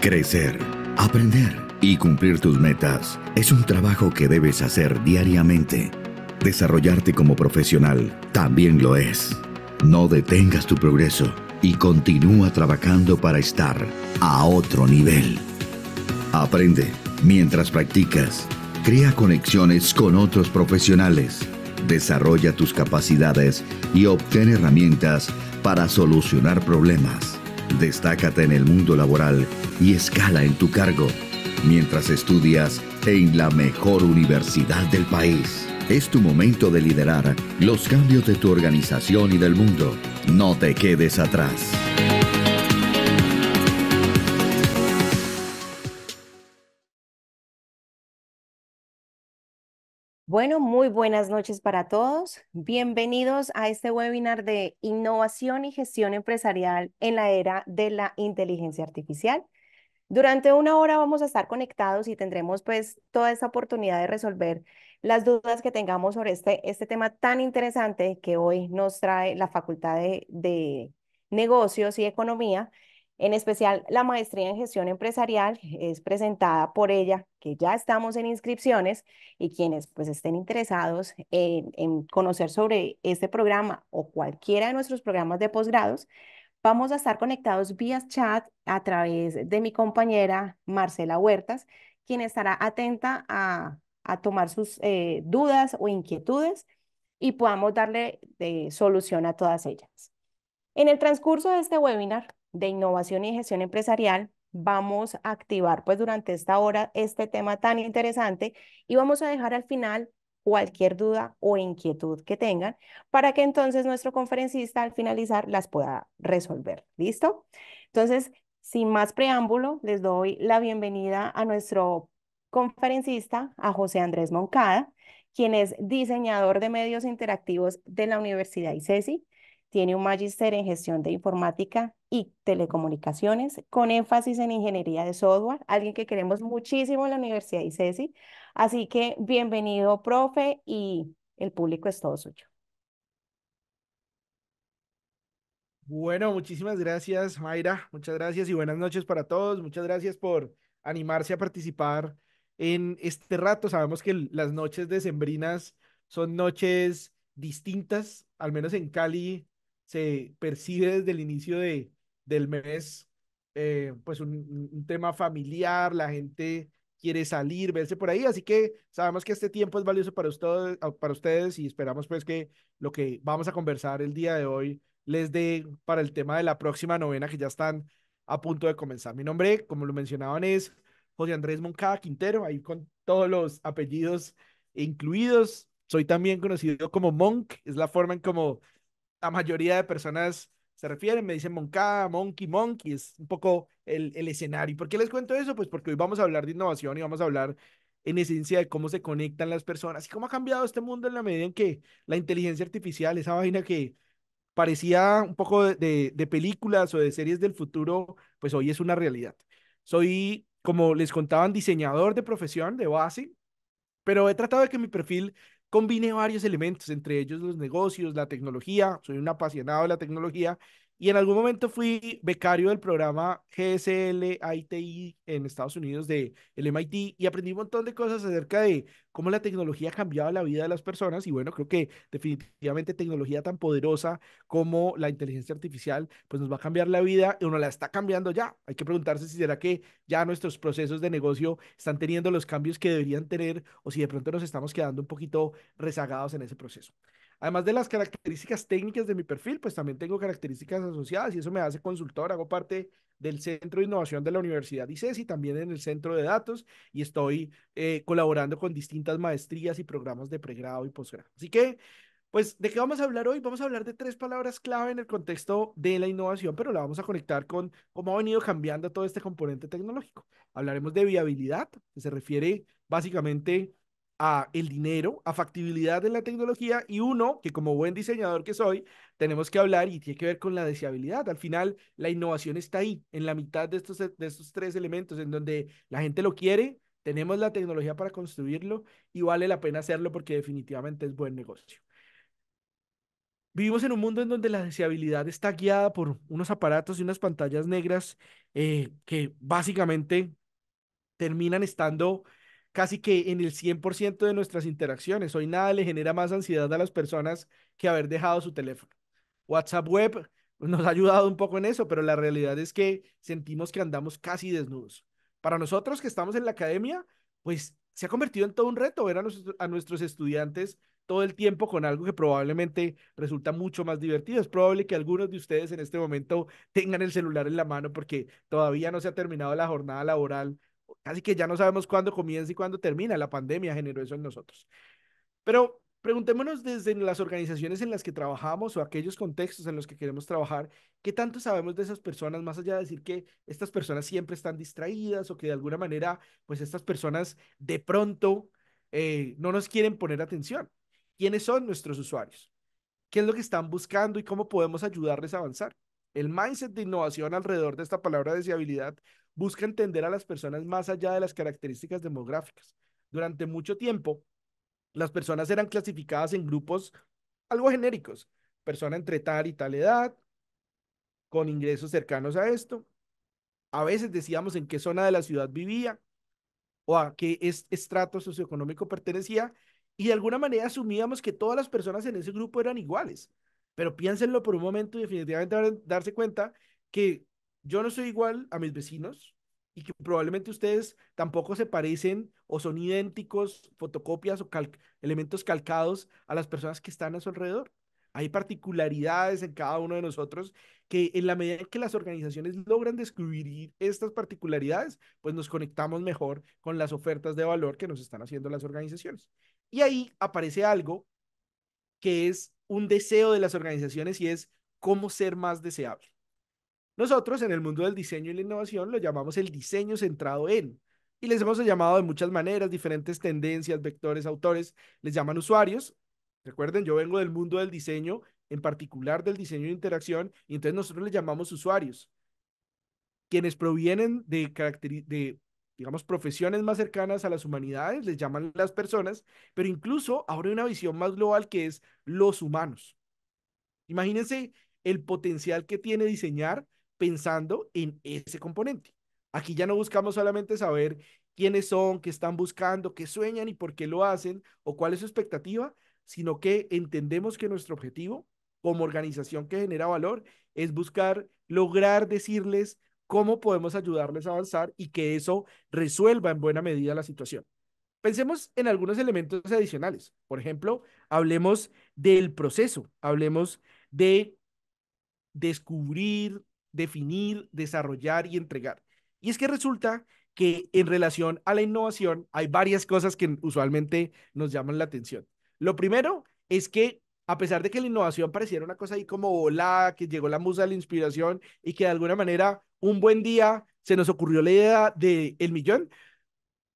Crecer, aprender y cumplir tus metas es un trabajo que debes hacer diariamente. Desarrollarte como profesional también lo es. No detengas tu progreso y continúa trabajando para estar a otro nivel. Aprende mientras practicas. Crea conexiones con otros profesionales. Desarrolla tus capacidades y obtén herramientas para solucionar problemas. Destácate en el mundo laboral y escala en tu cargo mientras estudias en la mejor universidad del país. Es tu momento de liderar los cambios de tu organización y del mundo. No te quedes atrás. Bueno, muy buenas noches para todos. Bienvenidos a este webinar de innovación y gestión empresarial en la era de la inteligencia artificial. Durante una hora vamos a estar conectados y tendremos pues toda esta oportunidad de resolver las dudas que tengamos sobre este, este tema tan interesante que hoy nos trae la Facultad de, de Negocios y Economía en especial, la maestría en gestión empresarial es presentada por ella, que ya estamos en inscripciones y quienes pues estén interesados en, conocer sobre este programa o cualquiera de nuestros programas de posgrados, vamos a estar conectados vía chat a través de mi compañera Marcela Huertas, quien estará atenta a, tomar sus eh, dudas o inquietudes y podamos darle de eh, solución a todas ellas. En el transcurso de este webinar de Innovación y Gestión Empresarial, vamos a activar pues durante esta hora este tema tan interesante y vamos a dejar al final cualquier duda o inquietud que tengan para que entonces nuestro conferencista al finalizar las pueda resolver. ¿Listo? Entonces, sin más preámbulo, les doy la bienvenida a nuestro conferencista, a José Andrés Moncada, quien es diseñador de medios interactivos de la Universidad ICESI tiene un magíster en gestión de informática y telecomunicaciones con énfasis en ingeniería de software, alguien que queremos muchísimo en la Universidad de ICESI. Así que bienvenido, profe, y el público es todo suyo. Bueno, muchísimas gracias, Mayra. Muchas gracias y buenas noches para todos. Muchas gracias por animarse a participar en este rato. Sabemos que las noches decembrinas son noches distintas, al menos en Cali se percibe desde el inicio de, del mes, eh, pues un, tema familiar, la gente quiere salir, verse por ahí, así que sabemos que este tiempo es valioso para, ah, para ustedes y esperamos pues que lo que vamos a conversar el día de hoy les dé para el tema de la próxima novena que ya están a punto de comenzar. Mi nombre, como lo mencionaban, es José Andrés Moncada Quintero, ahí con todos los apellidos incluidos. Soy también conocido como Monk, es la forma en como la mayoría de personas se refieren, me dicen Moncada, Monkey, Monkey, es un poco el, escenario. ¿Por qué les cuento eso? Pues porque hoy vamos a hablar de innovación y vamos a hablar en esencia de cómo se conectan las personas y cómo ha cambiado este mundo en la medida en que la inteligencia artificial, esa vaina que parecía un poco de, películas o de series del futuro, pues hoy es una realidad. Soy, como les contaban, diseñador de profesión, de base, pero he tratado de que mi perfil Combiné varios elementos, entre ellos los negocios, la tecnología, soy un apasionado de la tecnología y en algún momento fui becario del programa GSL ITI en Estados Unidos de el MIT y aprendí un montón de cosas acerca de cómo la tecnología ha cambiado la vida de las personas. Y bueno, creo que definitivamente tecnología tan poderosa como la inteligencia artificial, pues nos va a cambiar la vida y uno la está cambiando ya. Hay que preguntarse si será que ya nuestros procesos de negocio están teniendo los cambios que deberían tener o si de pronto nos estamos quedando un poquito rezagados en ese proceso. Además de las características técnicas de mi perfil, pues también tengo características asociadas y eso me hace consultor. Hago parte del Centro de Innovación de la Universidad ICES y también en el Centro de Datos y estoy eh, colaborando con distintas maestrías y programas de pregrado y posgrado. Así que, pues, ¿de qué vamos a hablar hoy? Vamos a hablar de tres palabras clave en el contexto de la innovación, pero la vamos a conectar con cómo ha venido cambiando todo este componente tecnológico. Hablaremos de viabilidad, que se refiere básicamente a el dinero, a factibilidad de la tecnología y uno que como buen diseñador que soy, tenemos que hablar y tiene que ver con la deseabilidad. Al final, la innovación está ahí, en la mitad de estos, de tres elementos, en donde la gente lo quiere, tenemos la tecnología para construirlo y vale la pena hacerlo porque definitivamente es buen negocio. Vivimos en un mundo en donde la deseabilidad está guiada por unos aparatos y unas pantallas negras eh, que básicamente terminan estando casi que en el 100% de nuestras interacciones. Hoy nada le genera más ansiedad a las personas que haber dejado su teléfono. WhatsApp Web nos ha ayudado un poco en eso, pero la realidad es que sentimos que andamos casi desnudos. Para nosotros que estamos en la academia, pues se ha convertido en todo un reto ver a, a nuestros estudiantes todo el tiempo con algo que probablemente resulta mucho más divertido. Es probable que algunos de ustedes en este momento tengan el celular en la mano porque todavía no se ha terminado la jornada laboral Así que ya no sabemos cuándo comienza y cuándo termina. La pandemia generó eso en nosotros. Pero preguntémonos desde las organizaciones en las que trabajamos o aquellos contextos en los que queremos trabajar, ¿qué tanto sabemos de esas personas más allá de decir que estas personas siempre están distraídas o que de alguna manera, pues estas personas de pronto eh, no nos quieren poner atención? ¿Quiénes son nuestros usuarios? ¿Qué es lo que están buscando y cómo podemos ayudarles a avanzar? El mindset de innovación alrededor de esta palabra deseabilidad busca entender a las personas más allá de las características demográficas. Durante mucho tiempo, las personas eran clasificadas en grupos algo genéricos. Persona entre tal y tal edad, con ingresos cercanos a esto. A veces decíamos en qué zona de la ciudad vivía o a qué estrato socioeconómico pertenecía y de alguna manera asumíamos que todas las personas en ese grupo eran iguales pero piénsenlo por un momento y definitivamente van a darse cuenta que yo no soy igual a mis vecinos y que probablemente ustedes tampoco se parecen o son idénticos, fotocopias o elementos calcados a las personas que están a su alrededor. Hay particularidades en cada uno de nosotros que en la medida en que las organizaciones logran descubrir estas particularidades, pues nos conectamos mejor con las ofertas de valor que nos están haciendo las organizaciones. Y ahí aparece algo que es un deseo de las organizaciones y es cómo ser más deseable. Nosotros en el mundo del diseño y la innovación lo llamamos el diseño centrado en, y les hemos llamado de muchas maneras, diferentes tendencias, vectores, autores, les llaman usuarios. Recuerden, yo vengo del mundo del diseño, en particular del diseño de interacción, y entonces nosotros les llamamos usuarios. Quienes provienen de, de digamos, profesiones más cercanas a las humanidades, les llaman las personas, pero incluso ahora una visión más global que es los humanos. Imagínense el potencial que tiene diseñar pensando en ese componente. Aquí ya no buscamos solamente saber quiénes son, qué están buscando, qué sueñan y por qué lo hacen o cuál es su expectativa, sino que entendemos que nuestro objetivo como organización que genera valor es buscar lograr decirles cómo podemos ayudarles a avanzar y que eso resuelva en buena medida la situación. Pensemos en algunos elementos adicionales. Por ejemplo, hablemos del proceso, hablemos de descubrir, definir, desarrollar y entregar. Y es que resulta que en relación a la innovación hay varias cosas que usualmente nos llaman la atención. Lo primero es que a pesar de que la innovación pareciera una cosa ahí como hola, que llegó la musa de la inspiración y que de alguna manera un buen día se nos ocurrió la idea de el millón,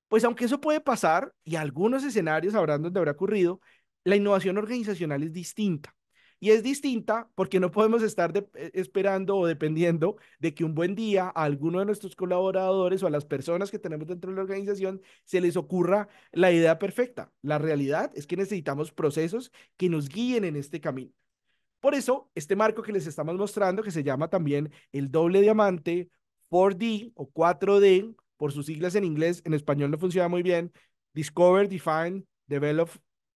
pues aunque eso puede pasar y algunos escenarios habrán donde habrá ocurrido, la innovación organizacional es distinta. Y es distinta porque no podemos estar eh, esperando o dependiendo de que un buen día a alguno de nuestros colaboradores o a las personas que tenemos dentro de la organización se les ocurra la idea perfecta. La realidad es que necesitamos procesos que nos guíen en este camino. Por eso, este marco que les estamos mostrando, que se llama también el doble diamante 4D o 4D, por sus siglas en inglés, en español no funciona muy bien, Discover, Define, Develop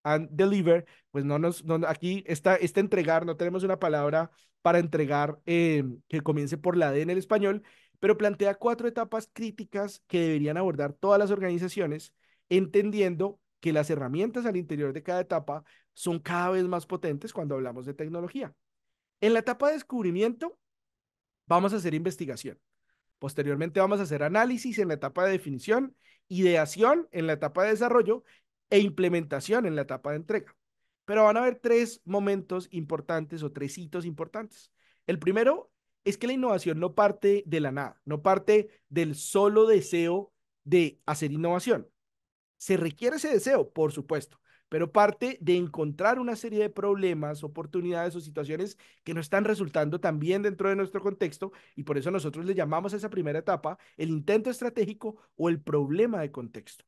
and Deliver, pues no nos, aquí está, este entregar, no tenemos una palabra para entregar eh, que comience por la D en el español, pero plantea cuatro etapas críticas que deberían abordar todas las organizaciones, entendiendo que las herramientas al interior de cada etapa son cada vez más potentes cuando hablamos de tecnología. En la etapa de descubrimiento vamos a hacer investigación. Posteriormente vamos a hacer análisis en la etapa de definición, ideación en la etapa de desarrollo e implementación en la etapa de entrega. Pero van a haber tres momentos importantes o tres hitos importantes. El primero es que la innovación no parte de la nada, no parte del solo deseo de hacer innovación. Se requiere ese deseo, por supuesto, pero parte de encontrar una serie de problemas, oportunidades o situaciones que no están resultando también dentro de nuestro contexto y por eso nosotros le llamamos a esa primera etapa el intento estratégico o el problema de contexto.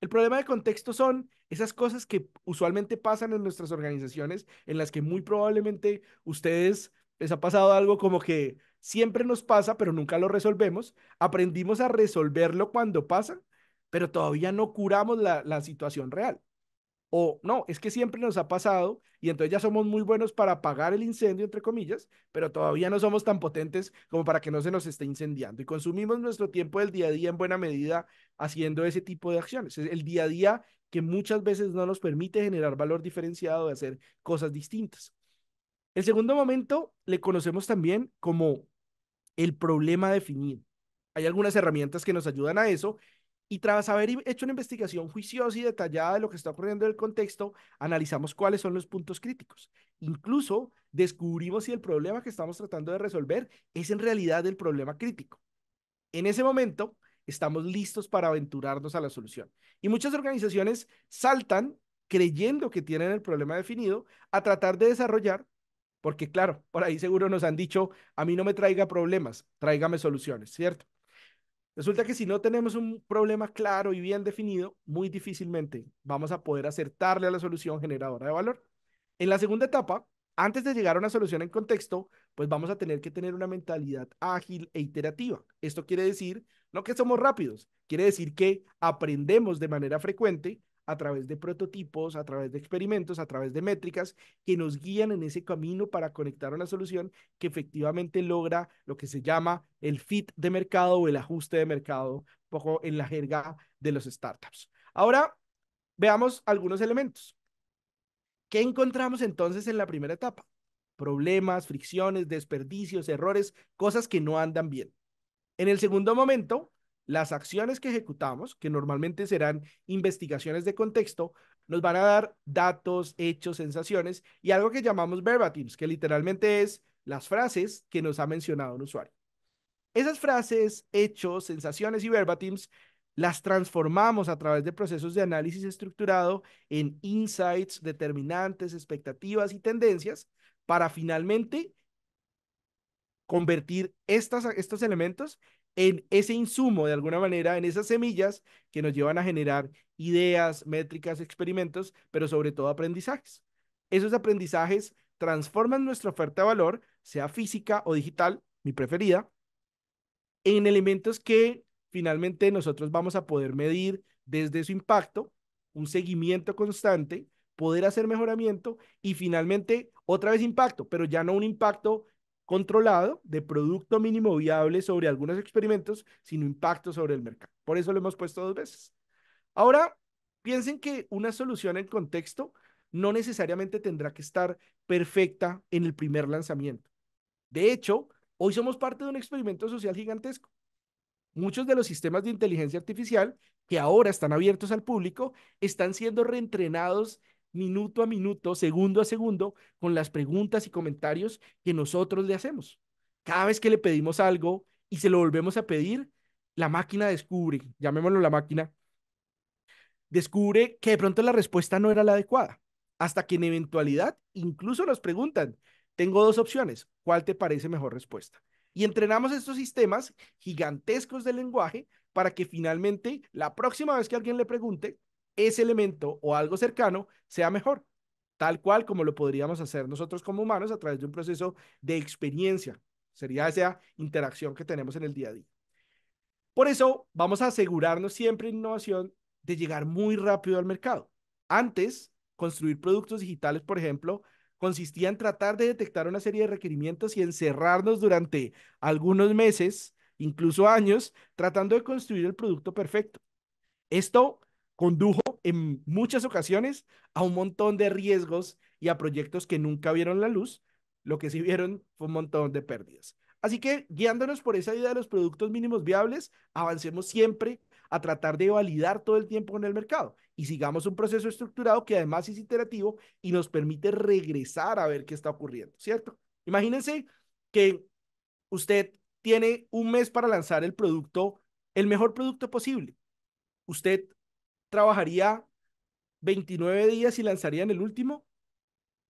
El problema de contexto son esas cosas que usualmente pasan en nuestras organizaciones en las que muy probablemente ustedes les ha pasado algo como que siempre nos pasa pero nunca lo resolvemos, aprendimos a resolverlo cuando pasa pero todavía no curamos la, situación real. O no, es que siempre nos ha pasado y entonces ya somos muy buenos para apagar el incendio, entre comillas, pero todavía no somos tan potentes como para que no se nos esté incendiando. Y consumimos nuestro tiempo del día a día en buena medida haciendo ese tipo de acciones. Es el día a día que muchas veces no nos permite generar valor diferenciado de hacer cosas distintas. El segundo momento le conocemos también como el problema definido. Hay algunas herramientas que nos ayudan a eso y tras haber hecho una investigación juiciosa y detallada de lo que está ocurriendo en el contexto, analizamos cuáles son los puntos críticos. Incluso descubrimos si el problema que estamos tratando de resolver es en realidad el problema crítico. En ese momento, estamos listos para aventurarnos a la solución. Y muchas organizaciones saltan creyendo que tienen el problema definido a tratar de desarrollar, porque claro, por ahí seguro nos han dicho, a mí no me traiga problemas, tráigame soluciones, ¿cierto? Resulta que si no tenemos un problema claro y bien definido, muy difícilmente vamos a poder acertarle a la solución generadora de valor. En la segunda etapa, antes de llegar a una solución en contexto, pues vamos a tener que tener una mentalidad ágil e iterativa. Esto quiere decir no que somos rápidos, quiere decir que aprendemos de manera frecuente a través de prototipos, a través de experimentos, a través de métricas que nos guían en ese camino para conectar una solución que efectivamente logra lo que se llama el fit de mercado o el ajuste de mercado, poco en la jerga de los startups. Ahora veamos algunos elementos. ¿Qué encontramos entonces en la primera etapa? Problemas, fricciones, desperdicios, errores, cosas que no andan bien. En el segundo momento, las acciones que ejecutamos, que normalmente serán investigaciones de contexto, nos van a dar datos, hechos, sensaciones y algo que llamamos verbatims, que literalmente es las frases que nos ha mencionado un usuario. Esas frases, hechos, sensaciones y verbatims las transformamos a través de procesos de análisis estructurado en insights, determinantes, expectativas y tendencias para finalmente convertir estas, estos elementos en ese insumo, de alguna manera, en esas semillas que nos llevan a generar ideas, métricas, experimentos, pero sobre todo aprendizajes. Esos aprendizajes transforman nuestra oferta de valor, sea física o digital, mi preferida, en elementos que finalmente nosotros vamos a poder medir desde su impacto, un seguimiento constante, poder hacer mejoramiento y finalmente otra vez impacto, pero ya no un impacto controlado de producto mínimo viable sobre algunos experimentos, sino impacto sobre el mercado. Por eso lo hemos puesto dos veces. Ahora, piensen que una solución en contexto no necesariamente tendrá que estar perfecta en el primer lanzamiento. De hecho, hoy somos parte de un experimento social gigantesco. Muchos de los sistemas de inteligencia artificial que ahora están abiertos al público están siendo reentrenados minuto a minuto, segundo a segundo, con las preguntas y comentarios que nosotros le hacemos. Cada vez que le pedimos algo y se lo volvemos a pedir, la máquina descubre, llamémoslo la máquina, descubre que de pronto la respuesta no era la adecuada, hasta que en eventualidad incluso nos preguntan, tengo dos opciones, ¿cuál te parece mejor respuesta? Y entrenamos estos sistemas gigantescos de lenguaje para que finalmente la próxima vez que alguien le pregunte, ese elemento o algo cercano sea mejor, tal cual como lo podríamos hacer nosotros como humanos a través de un proceso de experiencia. Sería esa interacción que tenemos en el día a día. Por eso vamos a asegurarnos siempre en innovación de llegar muy rápido al mercado. Antes, construir productos digitales, por ejemplo, consistía en tratar de detectar una serie de requerimientos y encerrarnos durante algunos meses, incluso años, tratando de construir el producto perfecto. Esto condujo en muchas ocasiones a un montón de riesgos y a proyectos que nunca vieron la luz. Lo que sí vieron fue un montón de pérdidas. Así que guiándonos por esa idea de los productos mínimos viables, avancemos siempre a tratar de validar todo el tiempo en el mercado y sigamos un proceso estructurado que además es iterativo y nos permite regresar a ver qué está ocurriendo, ¿cierto? Imagínense que usted tiene un mes para lanzar el producto, el mejor producto posible. Usted trabajaría 29 días y lanzaría en el último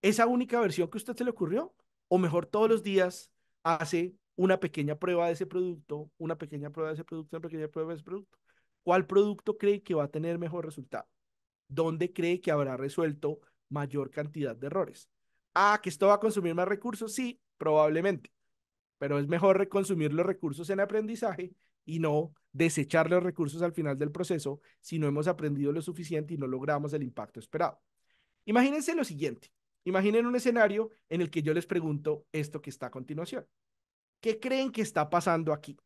esa única versión que a usted se le ocurrió, o mejor todos los días hace una pequeña prueba de ese producto, una pequeña prueba de ese producto, una pequeña prueba de ese producto. ¿Cuál producto cree que va a tener mejor resultado? ¿Dónde cree que habrá resuelto mayor cantidad de errores? Ah, que esto va a consumir más recursos, sí, probablemente, pero es mejor consumir los recursos en aprendizaje y no desechar los recursos al final del proceso si no hemos aprendido lo suficiente y no logramos el impacto esperado. Imagínense lo siguiente. Imaginen un escenario en el que yo les pregunto esto que está a continuación. ¿Qué creen que está pasando aquí?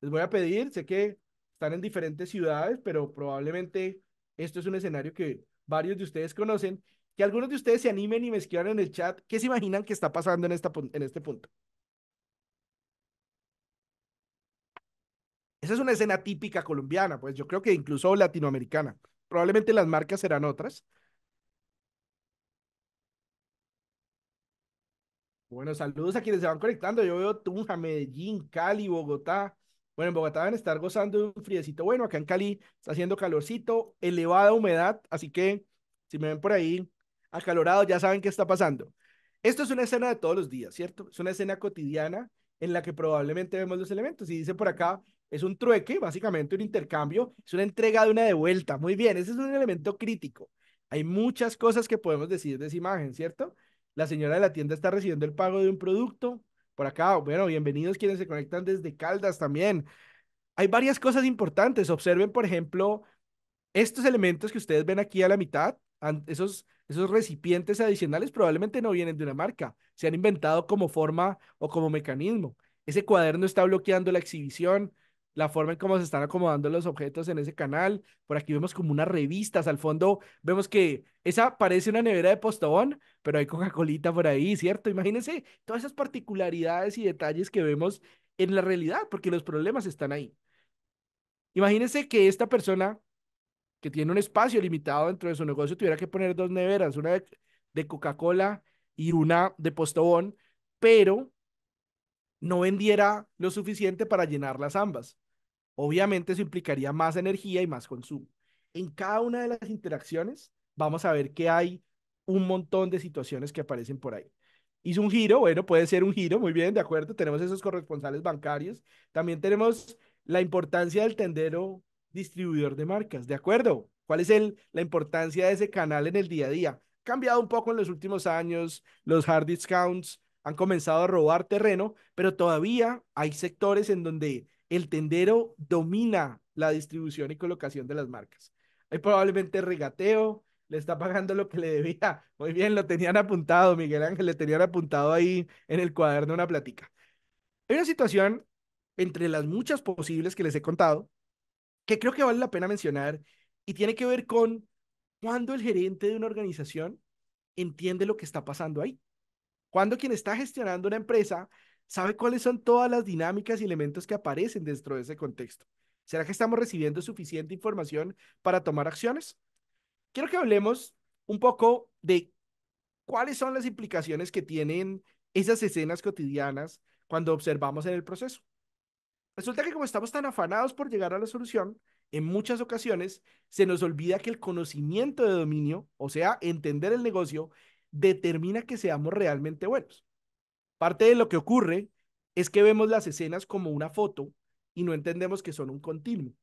Les voy a pedir, sé que están en diferentes ciudades, pero probablemente esto es un escenario que varios de ustedes conocen, que algunos de ustedes se animen y me escriban en el chat qué se imaginan que está pasando en, esta, en este punto. es una escena típica colombiana, pues yo creo que incluso latinoamericana. Probablemente las marcas serán otras. Bueno, saludos a quienes se van conectando. Yo veo Tunja, Medellín, Cali, Bogotá. Bueno, en Bogotá van a estar gozando de un friecito bueno. Acá en Cali está haciendo calorcito, elevada humedad. Así que si me ven por ahí acalorado, ya saben qué está pasando. Esto es una escena de todos los días, ¿cierto? Es una escena cotidiana en la que probablemente vemos los elementos. Y dice por acá, es un trueque, básicamente un intercambio, es una entrega de una devuelta. Muy bien, ese es un elemento crítico. Hay muchas cosas que podemos decir de esa imagen, ¿cierto? La señora de la tienda está recibiendo el pago de un producto. Por acá, bueno, bienvenidos quienes se conectan desde Caldas también. Hay varias cosas importantes. Observen, por ejemplo, estos elementos que ustedes ven aquí a la mitad, esos, esos recipientes adicionales probablemente no vienen de una marca, se han inventado como forma o como mecanismo. Ese cuaderno está bloqueando la exhibición, la forma en cómo se están acomodando los objetos en ese canal. Por aquí vemos como unas revistas. Al fondo vemos que esa parece una nevera de postobón, pero hay Coca-Colita por ahí, ¿cierto? Imagínense todas esas particularidades y detalles que vemos en la realidad, porque los problemas están ahí. Imagínense que esta persona que tiene un espacio limitado dentro de su negocio tuviera que poner dos neveras, una de, Coca-Cola y una de postobón, pero no vendiera lo suficiente para llenarlas ambas. Obviamente eso implicaría más energía y más consumo. En cada una de las interacciones vamos a ver que hay un montón de situaciones que aparecen por ahí. Hizo un giro, bueno, puede ser un giro, muy bien, de acuerdo, tenemos esos corresponsales bancarios. También tenemos la importancia del tendero distribuidor de marcas, ¿de acuerdo? ¿Cuál es el, la importancia de ese canal en el día a día? Cambiado un poco en los últimos años, los hard discounts han comenzado a robar terreno, pero todavía hay sectores en donde el tendero domina la distribución y colocación de las marcas. Hay probablemente regateo, le está pagando lo que le debía. Muy bien, lo tenían apuntado, Miguel Ángel, le tenían apuntado ahí en el cuaderno una plática. Hay una situación entre las muchas posibles que les he contado que creo que vale la pena mencionar y tiene que ver con cuando el gerente de una organización entiende lo que está pasando ahí. Cuando quien está gestionando una empresa sabe cuáles son todas las dinámicas y elementos que aparecen dentro de ese contexto. ¿Será que estamos recibiendo suficiente información para tomar acciones? Quiero que hablemos un poco de cuáles son las implicaciones que tienen esas escenas cotidianas cuando observamos en el proceso. Resulta que como estamos tan afanados por llegar a la solución, en muchas ocasiones se nos olvida que el conocimiento de dominio, o sea, entender el negocio, determina que seamos realmente buenos. Parte de lo que ocurre es que vemos las escenas como una foto y no entendemos que son un continuo.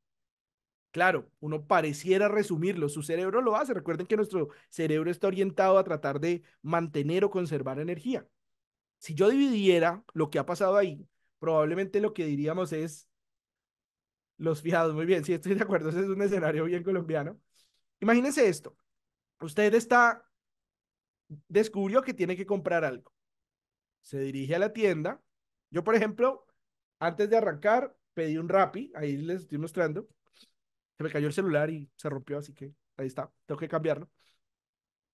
Claro, uno pareciera resumirlo, su cerebro lo hace. Recuerden que nuestro cerebro está orientado a tratar de mantener o conservar energía. Si yo dividiera lo que ha pasado ahí, probablemente lo que diríamos es los fiados. Muy bien, sí, estoy de acuerdo, ese es un escenario bien colombiano. Imagínense esto, usted está, descubrió que tiene que comprar algo se dirige a la tienda. Yo, por ejemplo, antes de arrancar, pedí un Rappi, ahí les estoy mostrando. Se me cayó el celular y se rompió, así que ahí está, tengo que cambiarlo.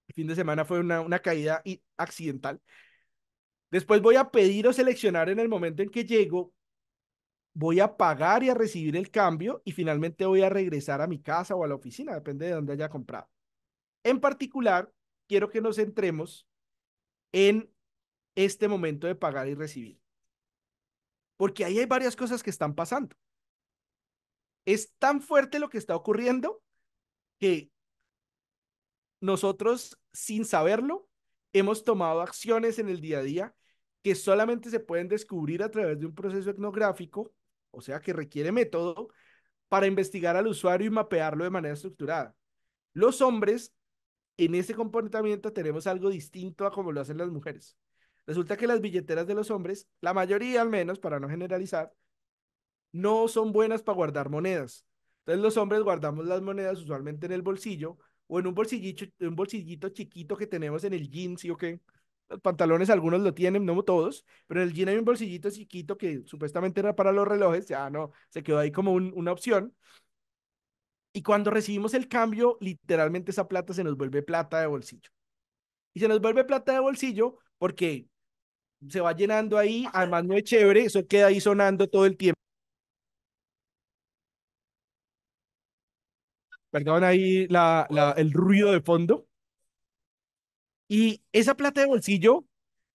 El fin de semana fue una, una caída accidental. Después voy a pedir o seleccionar en el momento en que llego, voy a pagar y a recibir el cambio y finalmente voy a regresar a mi casa o a la oficina, depende de dónde haya comprado. En particular, quiero que nos centremos en este momento de pagar y recibir. Porque ahí hay varias cosas que están pasando. Es tan fuerte lo que está ocurriendo que nosotros, sin saberlo, hemos tomado acciones en el día a día que solamente se pueden descubrir a través de un proceso etnográfico, o sea, que requiere método para investigar al usuario y mapearlo de manera estructurada. Los hombres en ese comportamiento tenemos algo distinto a como lo hacen las mujeres. Resulta que las billeteras de los hombres, la mayoría al menos, para no generalizar, no son buenas para guardar monedas. Entonces los hombres guardamos las monedas usualmente en el bolsillo o en un bolsillito, un bolsillito chiquito que tenemos en el jeans, ¿sí o qué? Los pantalones algunos lo tienen, no todos, pero en el jean hay un bolsillito chiquito que supuestamente era para los relojes, ya no, se quedó ahí como una opción. Y cuando recibimos el cambio, literalmente esa plata se nos vuelve plata de bolsillo. Y se nos vuelve plata de bolsillo porque se va llenando ahí, además no es chévere, eso queda ahí sonando todo el tiempo. Perdón ahí la, el ruido de fondo. Y esa plata de bolsillo,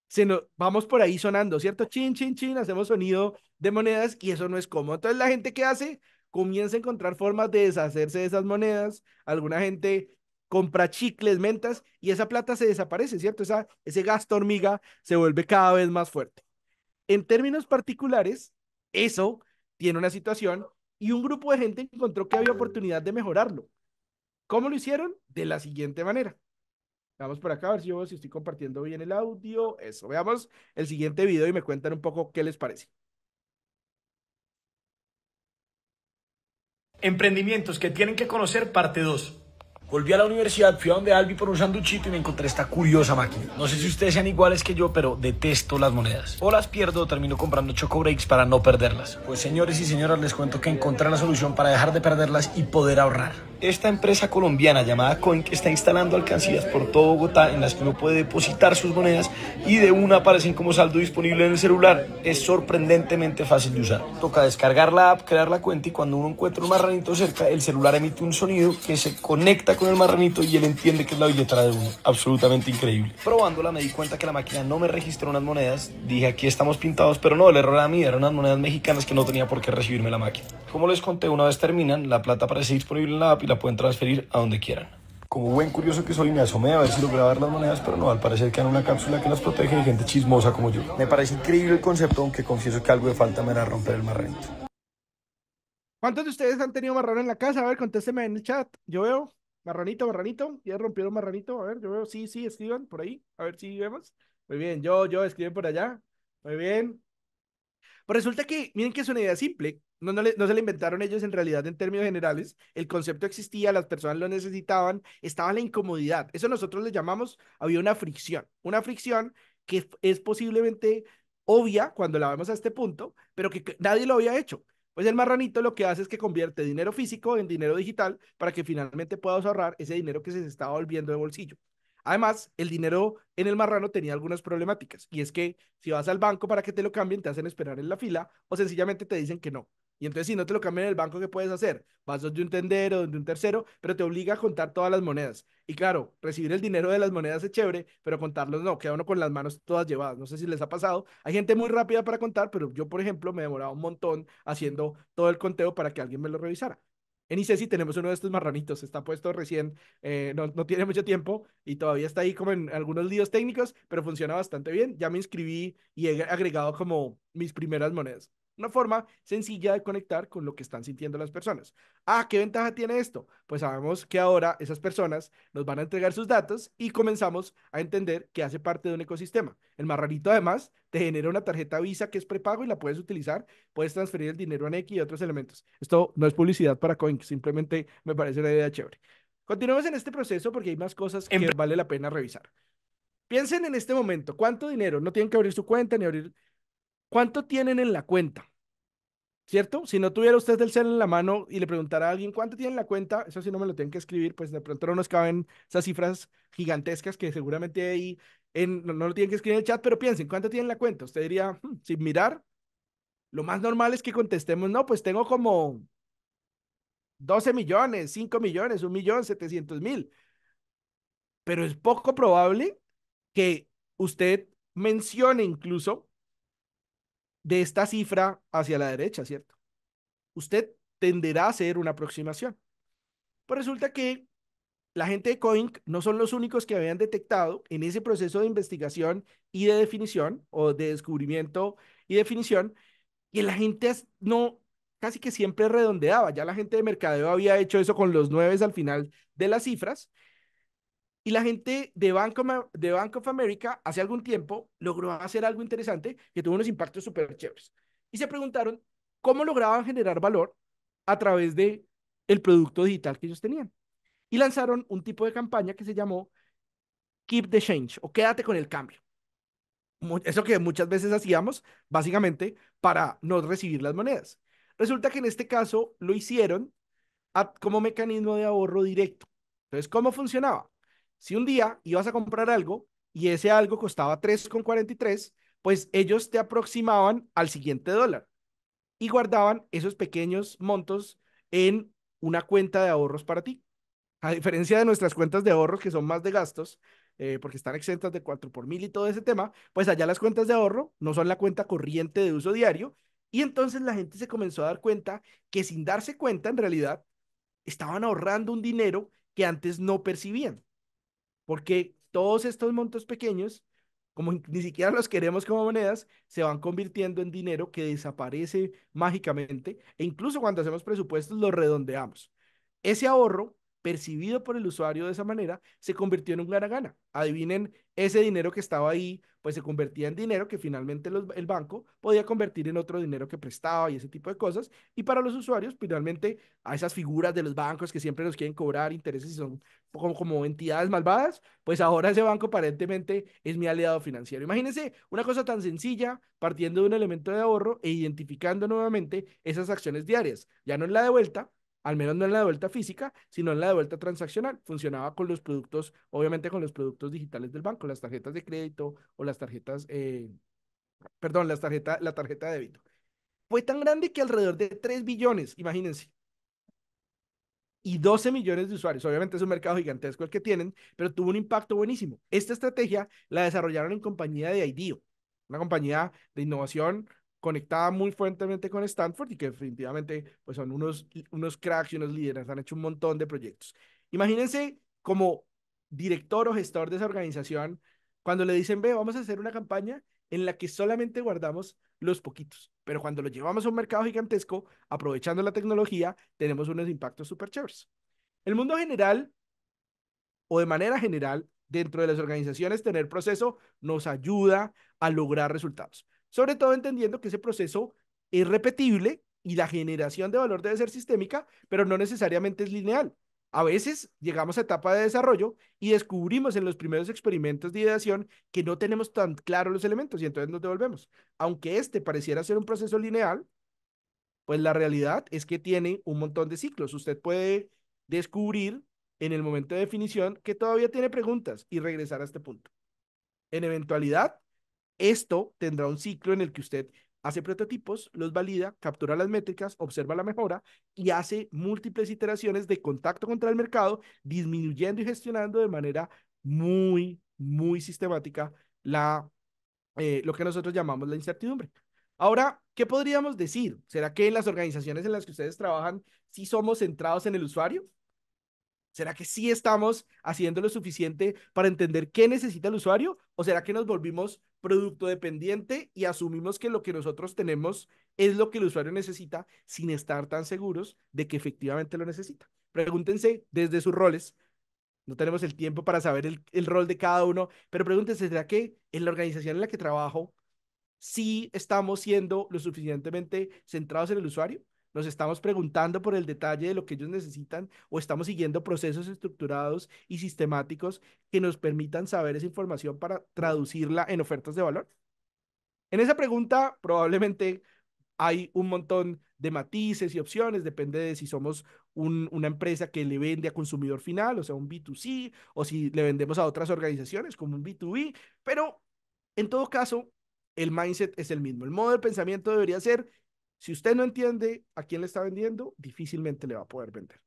se nos, vamos por ahí sonando, ¿cierto? Chin, chin, chin, hacemos sonido de monedas y eso no es cómodo. Entonces la gente que hace comienza a encontrar formas de deshacerse de esas monedas. Alguna gente compra chicles, mentas, y esa plata se desaparece, ¿cierto? Esa, ese gasto hormiga se vuelve cada vez más fuerte. En términos particulares, eso tiene una situación y un grupo de gente encontró que había oportunidad de mejorarlo. ¿Cómo lo hicieron? De la siguiente manera. Vamos por acá a ver si yo si estoy compartiendo bien el audio. Eso, veamos el siguiente video y me cuentan un poco qué les parece. Emprendimientos que tienen que conocer parte 2. Volví a la universidad, fui a donde Albi por un sanduchito y me encontré esta curiosa máquina. No sé si ustedes sean iguales que yo, pero detesto las monedas. O las pierdo o termino comprando Choco Breaks para no perderlas. Pues señores y señoras, les cuento que encontré la solución para dejar de perderlas y poder ahorrar. Esta empresa colombiana llamada Coin que está instalando alcancías por todo Bogotá en las que uno puede depositar sus monedas y de una aparecen como saldo disponible en el celular. Es sorprendentemente fácil de usar. Toca descargar la app, crear la cuenta y cuando uno encuentra un marranito cerca, el celular emite un sonido que se conecta el marranito y él entiende que es la billetera de uno. Absolutamente increíble. Probándola me di cuenta que la máquina no me registró unas monedas. Dije, aquí estamos pintados, pero no, el error era mío. Eran unas monedas mexicanas que no tenía por qué recibirme la máquina. Como les conté, una vez terminan, la plata aparece disponible en la app y la pueden transferir a donde quieran. Como buen curioso que soy, me asomé a ver si logré ver las monedas, pero no, al parecer quedan una cápsula que las protege de gente chismosa como yo. Me parece increíble el concepto, aunque confieso que algo de falta me hará romper el marranito. ¿Cuántos de ustedes han tenido marrón en la casa? A ver, contésteme en el chat. Yo veo. Marranito, Marranito, ya rompieron Marranito. A ver, yo veo, sí, sí, escriban por ahí. A ver si vemos. Muy bien, yo, yo, escriben por allá. Muy bien. Pues resulta que, miren que es una idea simple. No, no, no se la inventaron ellos en realidad en términos generales. El concepto existía, las personas lo necesitaban, estaba la incomodidad. Eso nosotros le llamamos, había una fricción. Una fricción que es posiblemente obvia cuando la vemos a este punto, pero que nadie lo había hecho. Pues el marranito lo que hace es que convierte dinero físico en dinero digital para que finalmente puedas ahorrar ese dinero que se estaba volviendo de bolsillo. Además, el dinero en el marrano tenía algunas problemáticas, y es que si vas al banco para que te lo cambien, te hacen esperar en la fila o sencillamente te dicen que no. Y entonces si no te lo cambian en el banco, ¿qué puedes hacer? Vas de un tendero, de un tercero, pero te obliga a contar todas las monedas. Y claro, recibir el dinero de las monedas es chévere, pero contarlos no, queda uno con las manos todas llevadas. No sé si les ha pasado. Hay gente muy rápida para contar, pero yo, por ejemplo, me demoraba un montón haciendo todo el conteo para que alguien me lo revisara. En ICESI e tenemos uno de estos marranitos, está puesto recién, eh, no, no, tiene mucho tiempo y todavía está ahí como en algunos líos técnicos, pero funciona bastante bien. Ya me inscribí y he agregado como mis primeras monedas una forma sencilla de conectar con lo que están sintiendo las personas. Ah, ¿qué ventaja tiene esto? Pues sabemos que ahora esas personas nos van a entregar sus datos y comenzamos a entender que hace parte de un ecosistema. El rarito además te genera una tarjeta Visa que es prepago y la puedes utilizar, puedes transferir el dinero a Nex y otros elementos. Esto no es publicidad para Coin, simplemente me parece una idea chévere. Continuemos en este proceso porque hay más cosas que vale la pena revisar. Piensen en este momento, ¿cuánto dinero? No tienen que abrir su cuenta ni abrir... ¿Cuánto tienen en la cuenta? ¿cierto? Si no tuviera usted el celular en la mano y le preguntara a alguien cuánto tiene en la cuenta, eso sí no me lo tienen que escribir, pues de pronto no nos caben esas cifras gigantescas que seguramente ahí en, no, lo tienen que escribir en el chat, pero piensen, ¿cuánto tiene en la cuenta? Usted diría, hmm, sin mirar, lo más normal es que contestemos, no, pues tengo como 12 millones, 5 millones, 1 millón, 700 mil. Pero es poco probable que usted mencione incluso de esta cifra hacia la derecha, ¿cierto? Usted tenderá a hacer una aproximación. Pues resulta que la gente de COIN no son los únicos que habían detectado en ese proceso de investigación y de definición o de descubrimiento y definición, y la gente no casi que siempre redondeaba, ya la gente de mercadeo había hecho eso con los nueve al final de las cifras, y la gente de Bank, of, de Bank of America hace algún tiempo logró hacer algo interesante que tuvo unos impactos súper chéveres. Y se preguntaron cómo lograban generar valor a través de el producto digital que ellos tenían. Y lanzaron un tipo de campaña que se llamó Keep the Change o Quédate con el cambio. Eso que muchas veces hacíamos básicamente para no recibir las monedas. Resulta que en este caso lo hicieron como mecanismo de ahorro directo. Entonces, ¿cómo funcionaba? si un día ibas a comprar algo y ese algo costaba 3,43, pues ellos te aproximaban al siguiente dólar y guardaban esos pequeños montos en una cuenta de ahorros para ti. A diferencia de nuestras cuentas de ahorros, que son más de gastos, eh, porque están exentas de 4 por mil y todo ese tema, pues allá las cuentas de ahorro no son la cuenta corriente de uso diario. Y entonces la gente se comenzó a dar cuenta que sin darse cuenta, en realidad, estaban ahorrando un dinero que antes no percibían porque todos estos montos pequeños, como ni siquiera los queremos como monedas, se van convirtiendo en dinero que desaparece mágicamente e incluso cuando hacemos presupuestos lo redondeamos. Ese ahorro percibido por el usuario de esa manera, se convirtió en un gana-gana. Adivinen, ese dinero que estaba ahí, pues se convertía en dinero que finalmente el banco podía convertir en otro dinero que prestaba y ese tipo de cosas. Y para los usuarios, finalmente, pues, a esas figuras de los bancos que siempre nos quieren cobrar intereses y son como, como entidades malvadas, pues ahora ese banco aparentemente es mi aliado financiero. Imagínense una cosa tan sencilla, partiendo de un elemento de ahorro e identificando nuevamente esas acciones diarias. Ya no es la de vuelta, al menos no en la vuelta física, sino en la vuelta transaccional. Funcionaba con los productos, obviamente con los productos digitales del banco, las tarjetas de crédito o las tarjetas, eh, perdón, la tarjeta de débito. Fue tan grande que alrededor de 3 billones, imagínense. Y 12 millones de usuarios. Obviamente es un mercado gigantesco el que tienen, pero tuvo un impacto buenísimo. Esta estrategia la desarrollaron en compañía de IDEO, una compañía de innovación conectada muy fuertemente con Stanford y que definitivamente pues son unos, unos cracks y unos líderes, han hecho un montón de proyectos. Imagínense como director o gestor de esa organización, cuando le dicen, ve, vamos a hacer una campaña en la que solamente guardamos los poquitos, pero cuando lo llevamos a un mercado gigantesco, aprovechando la tecnología, tenemos unos impactos súper chéveres. El mundo general, o de manera general, dentro de las organizaciones, tener proceso nos ayuda a lograr resultados sobre todo entendiendo que ese proceso es repetible y la generación de valor debe ser sistémica, pero no necesariamente es lineal. A veces llegamos a etapa de desarrollo y descubrimos en los primeros experimentos de ideación que no tenemos tan claro los elementos y entonces nos devolvemos. Aunque este pareciera ser un proceso lineal, pues la realidad es que tiene un montón de ciclos. Usted puede descubrir en el momento de definición que todavía tiene preguntas y regresar a este punto. En eventualidad, esto tendrá un ciclo en el que usted hace prototipos, los valida, captura las métricas, observa la mejora y hace múltiples iteraciones de contacto contra el mercado, disminuyendo y gestionando de manera muy, muy sistemática la, eh, lo que nosotros llamamos la incertidumbre. Ahora, ¿qué podríamos decir? ¿Será que en las organizaciones en las que ustedes trabajan sí somos centrados en el usuario? ¿Será que sí estamos haciendo lo suficiente para entender qué necesita el usuario? ¿O será que nos volvimos producto dependiente y asumimos que lo que nosotros tenemos es lo que el usuario necesita sin estar tan seguros de que efectivamente lo necesita. Pregúntense desde sus roles, no tenemos el tiempo para saber el, rol de cada uno, pero pregúntense, ¿será que en la organización en la que trabajo si estamos siendo lo suficientemente centrados en el usuario? nos estamos preguntando por el detalle de lo que ellos necesitan o estamos siguiendo procesos estructurados y sistemáticos que nos permitan saber esa información para traducirla en ofertas de valor? En esa pregunta probablemente hay un montón de matices y opciones, depende de si somos una empresa que le vende a consumidor final, o sea, un B2C, o si le vendemos a otras organizaciones como un B2B, pero en todo caso, el mindset es el mismo. El modo de pensamiento debería ser si usted no entiende a quién le está vendiendo, difícilmente le va a poder vender.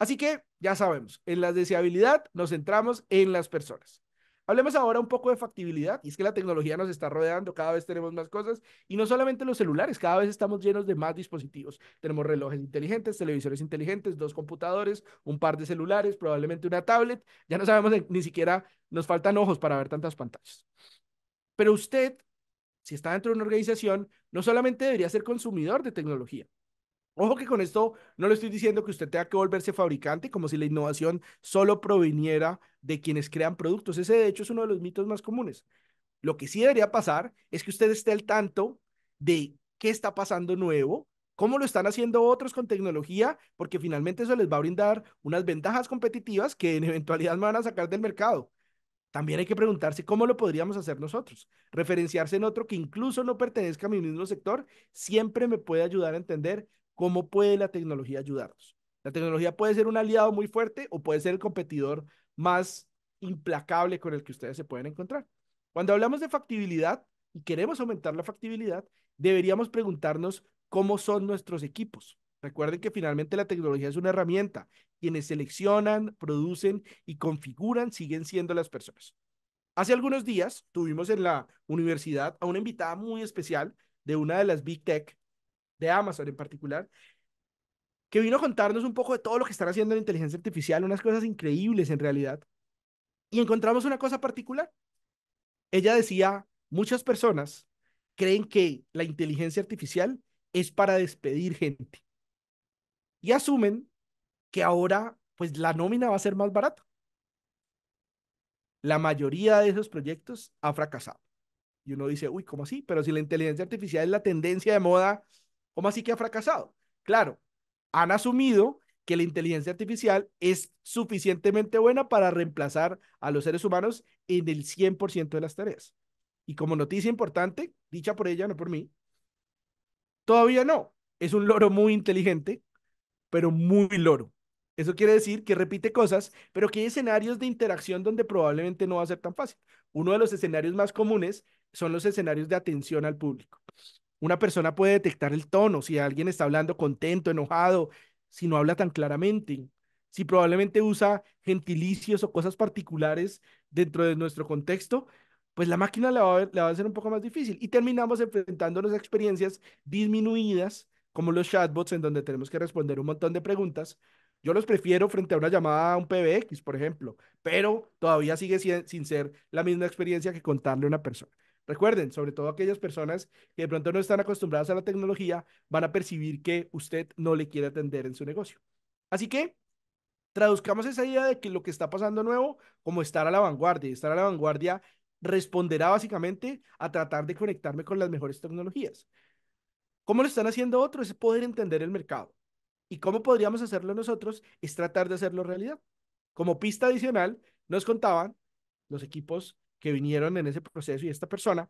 Así que ya sabemos, en la deseabilidad nos centramos en las personas. Hablemos ahora un poco de factibilidad, y es que la tecnología nos está rodeando, cada vez tenemos más cosas, y no solamente los celulares, cada vez estamos llenos de más dispositivos. Tenemos relojes inteligentes, televisores inteligentes, dos computadores, un par de celulares, probablemente una tablet, ya no sabemos ni siquiera, nos faltan ojos para ver tantas pantallas. Pero usted si está dentro de una organización, no solamente debería ser consumidor de tecnología. Ojo que con esto no le estoy diciendo que usted tenga que volverse fabricante, como si la innovación solo proviniera de quienes crean productos. Ese, de hecho, es uno de los mitos más comunes. Lo que sí debería pasar es que usted esté al tanto de qué está pasando nuevo, cómo lo están haciendo otros con tecnología, porque finalmente eso les va a brindar unas ventajas competitivas que en eventualidad me van a sacar del mercado. También hay que preguntarse cómo lo podríamos hacer nosotros. Referenciarse en otro que incluso no pertenezca a mi mismo sector siempre me puede ayudar a entender cómo puede la tecnología ayudarnos. La tecnología puede ser un aliado muy fuerte o puede ser el competidor más implacable con el que ustedes se pueden encontrar. Cuando hablamos de factibilidad y queremos aumentar la factibilidad, deberíamos preguntarnos cómo son nuestros equipos. Recuerden que finalmente la tecnología es una herramienta quienes seleccionan, producen y configuran siguen siendo las personas. Hace algunos días tuvimos en la universidad a una invitada muy especial de una de las Big Tech, de Amazon en particular, que vino a contarnos un poco de todo lo que están haciendo en inteligencia artificial, unas cosas increíbles en realidad. Y encontramos una cosa particular. Ella decía, muchas personas creen que la inteligencia artificial es para despedir gente. Y asumen que ahora pues la nómina va a ser más barata. La mayoría de esos proyectos ha fracasado. Y uno dice, uy, ¿cómo así? Pero si la inteligencia artificial es la tendencia de moda, ¿cómo así que ha fracasado? Claro, han asumido que la inteligencia artificial es suficientemente buena para reemplazar a los seres humanos en el 100% de las tareas. Y como noticia importante, dicha por ella, no por mí, todavía no. Es un loro muy inteligente, pero muy loro. Eso quiere decir que repite cosas, pero que hay escenarios de interacción donde probablemente no va a ser tan fácil. Uno de los escenarios más comunes son los escenarios de atención al público. Una persona puede detectar el tono, si alguien está hablando contento, enojado, si no habla tan claramente, si probablemente usa gentilicios o cosas particulares dentro de nuestro contexto, pues la máquina le va, a va a hacer un poco más difícil y terminamos enfrentándonos a experiencias disminuidas como los chatbots en donde tenemos que responder un montón de preguntas yo los prefiero frente a una llamada a un PBX, por ejemplo, pero todavía sigue sin ser la misma experiencia que contarle a una persona. Recuerden, sobre todo aquellas personas que de pronto no están acostumbradas a la tecnología, van a percibir que usted no le quiere atender en su negocio. Así que traduzcamos esa idea de que lo que está pasando nuevo como estar a la vanguardia. Estar a la vanguardia responderá básicamente a tratar de conectarme con las mejores tecnologías. ¿Cómo lo están haciendo otros? Es poder entender el mercado. ¿Y cómo podríamos hacerlo nosotros? Es tratar de hacerlo realidad. Como pista adicional, nos contaban los equipos que vinieron en ese proceso y esta persona,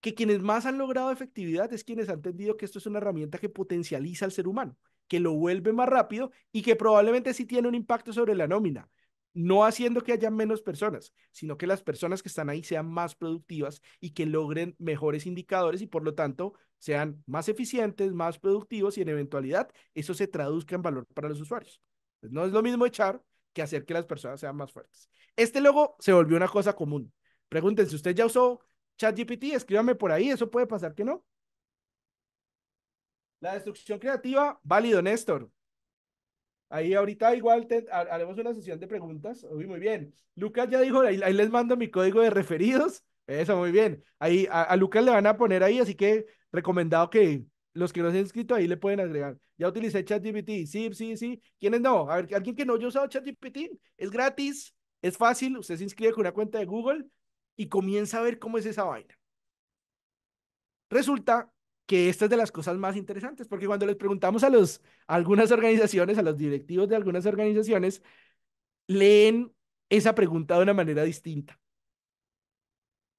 que quienes más han logrado efectividad es quienes han entendido que esto es una herramienta que potencializa al ser humano, que lo vuelve más rápido y que probablemente sí tiene un impacto sobre la nómina, no haciendo que haya menos personas, sino que las personas que están ahí sean más productivas y que logren mejores indicadores y por lo tanto sean más eficientes, más productivos y en eventualidad eso se traduzca en valor para los usuarios. Pues, no es lo mismo echar que hacer que las personas sean más fuertes. Este logo se volvió una cosa común. Pregúntense, ¿usted ya usó ChatGPT? Escríbame por ahí, eso puede pasar que no. La destrucción creativa, válido, Néstor. Ahí ahorita igual haremos una sesión de preguntas. muy bien. Lucas ya dijo, ahí, les mando mi código de referidos. Eso, muy bien. Ahí a, a, Lucas le van a poner ahí, así que recomendado que los que no se han inscrito ahí le pueden agregar. Ya utilicé ChatGPT. Sí, sí, sí. ¿Quiénes no? A ver, alguien que no haya usado ChatGPT. Es gratis, es fácil. Usted se inscribe con una cuenta de Google y comienza a ver cómo es esa vaina. Resulta que esta es de las cosas más interesantes, porque cuando les preguntamos a, los, algunas organizaciones, a los directivos de algunas organizaciones, leen esa pregunta de una manera distinta.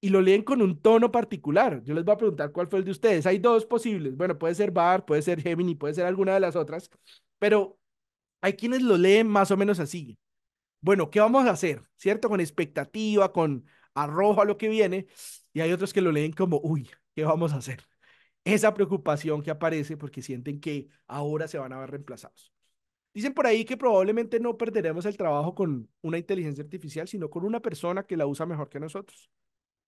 Y lo leen con un tono particular. Yo les voy a preguntar cuál fue el de ustedes. Hay dos posibles. Bueno, puede ser BAR, puede ser Gemini, puede ser alguna de las otras, pero hay quienes lo leen más o menos así. Bueno, ¿qué vamos a hacer? ¿Cierto? Con expectativa, con arrojo a lo que viene. Y hay otros que lo leen como, uy, ¿qué vamos a hacer? esa preocupación que aparece porque sienten que ahora se van a ver reemplazados. Dicen por ahí que probablemente no perderemos el trabajo con una inteligencia artificial, sino con una persona que la usa mejor que nosotros.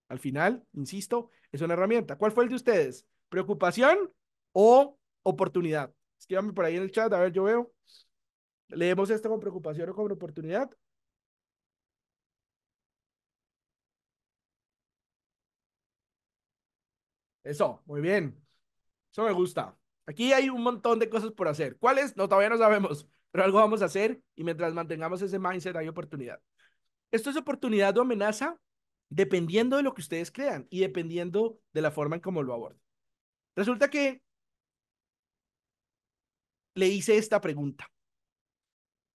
Al final, insisto, es una herramienta. ¿Cuál fue el de ustedes? ¿Preocupación o oportunidad? Escríbanme por ahí en el chat, a ver, yo veo. ¿Leemos esto con preocupación o con oportunidad? Eso, muy bien. Eso me gusta. Aquí hay un montón de cosas por hacer. ¿Cuáles? No, todavía no sabemos, pero algo vamos a hacer y mientras mantengamos ese mindset hay oportunidad. Esto es oportunidad o amenaza dependiendo de lo que ustedes crean y dependiendo de la forma en cómo lo aborden. Resulta que le hice esta pregunta.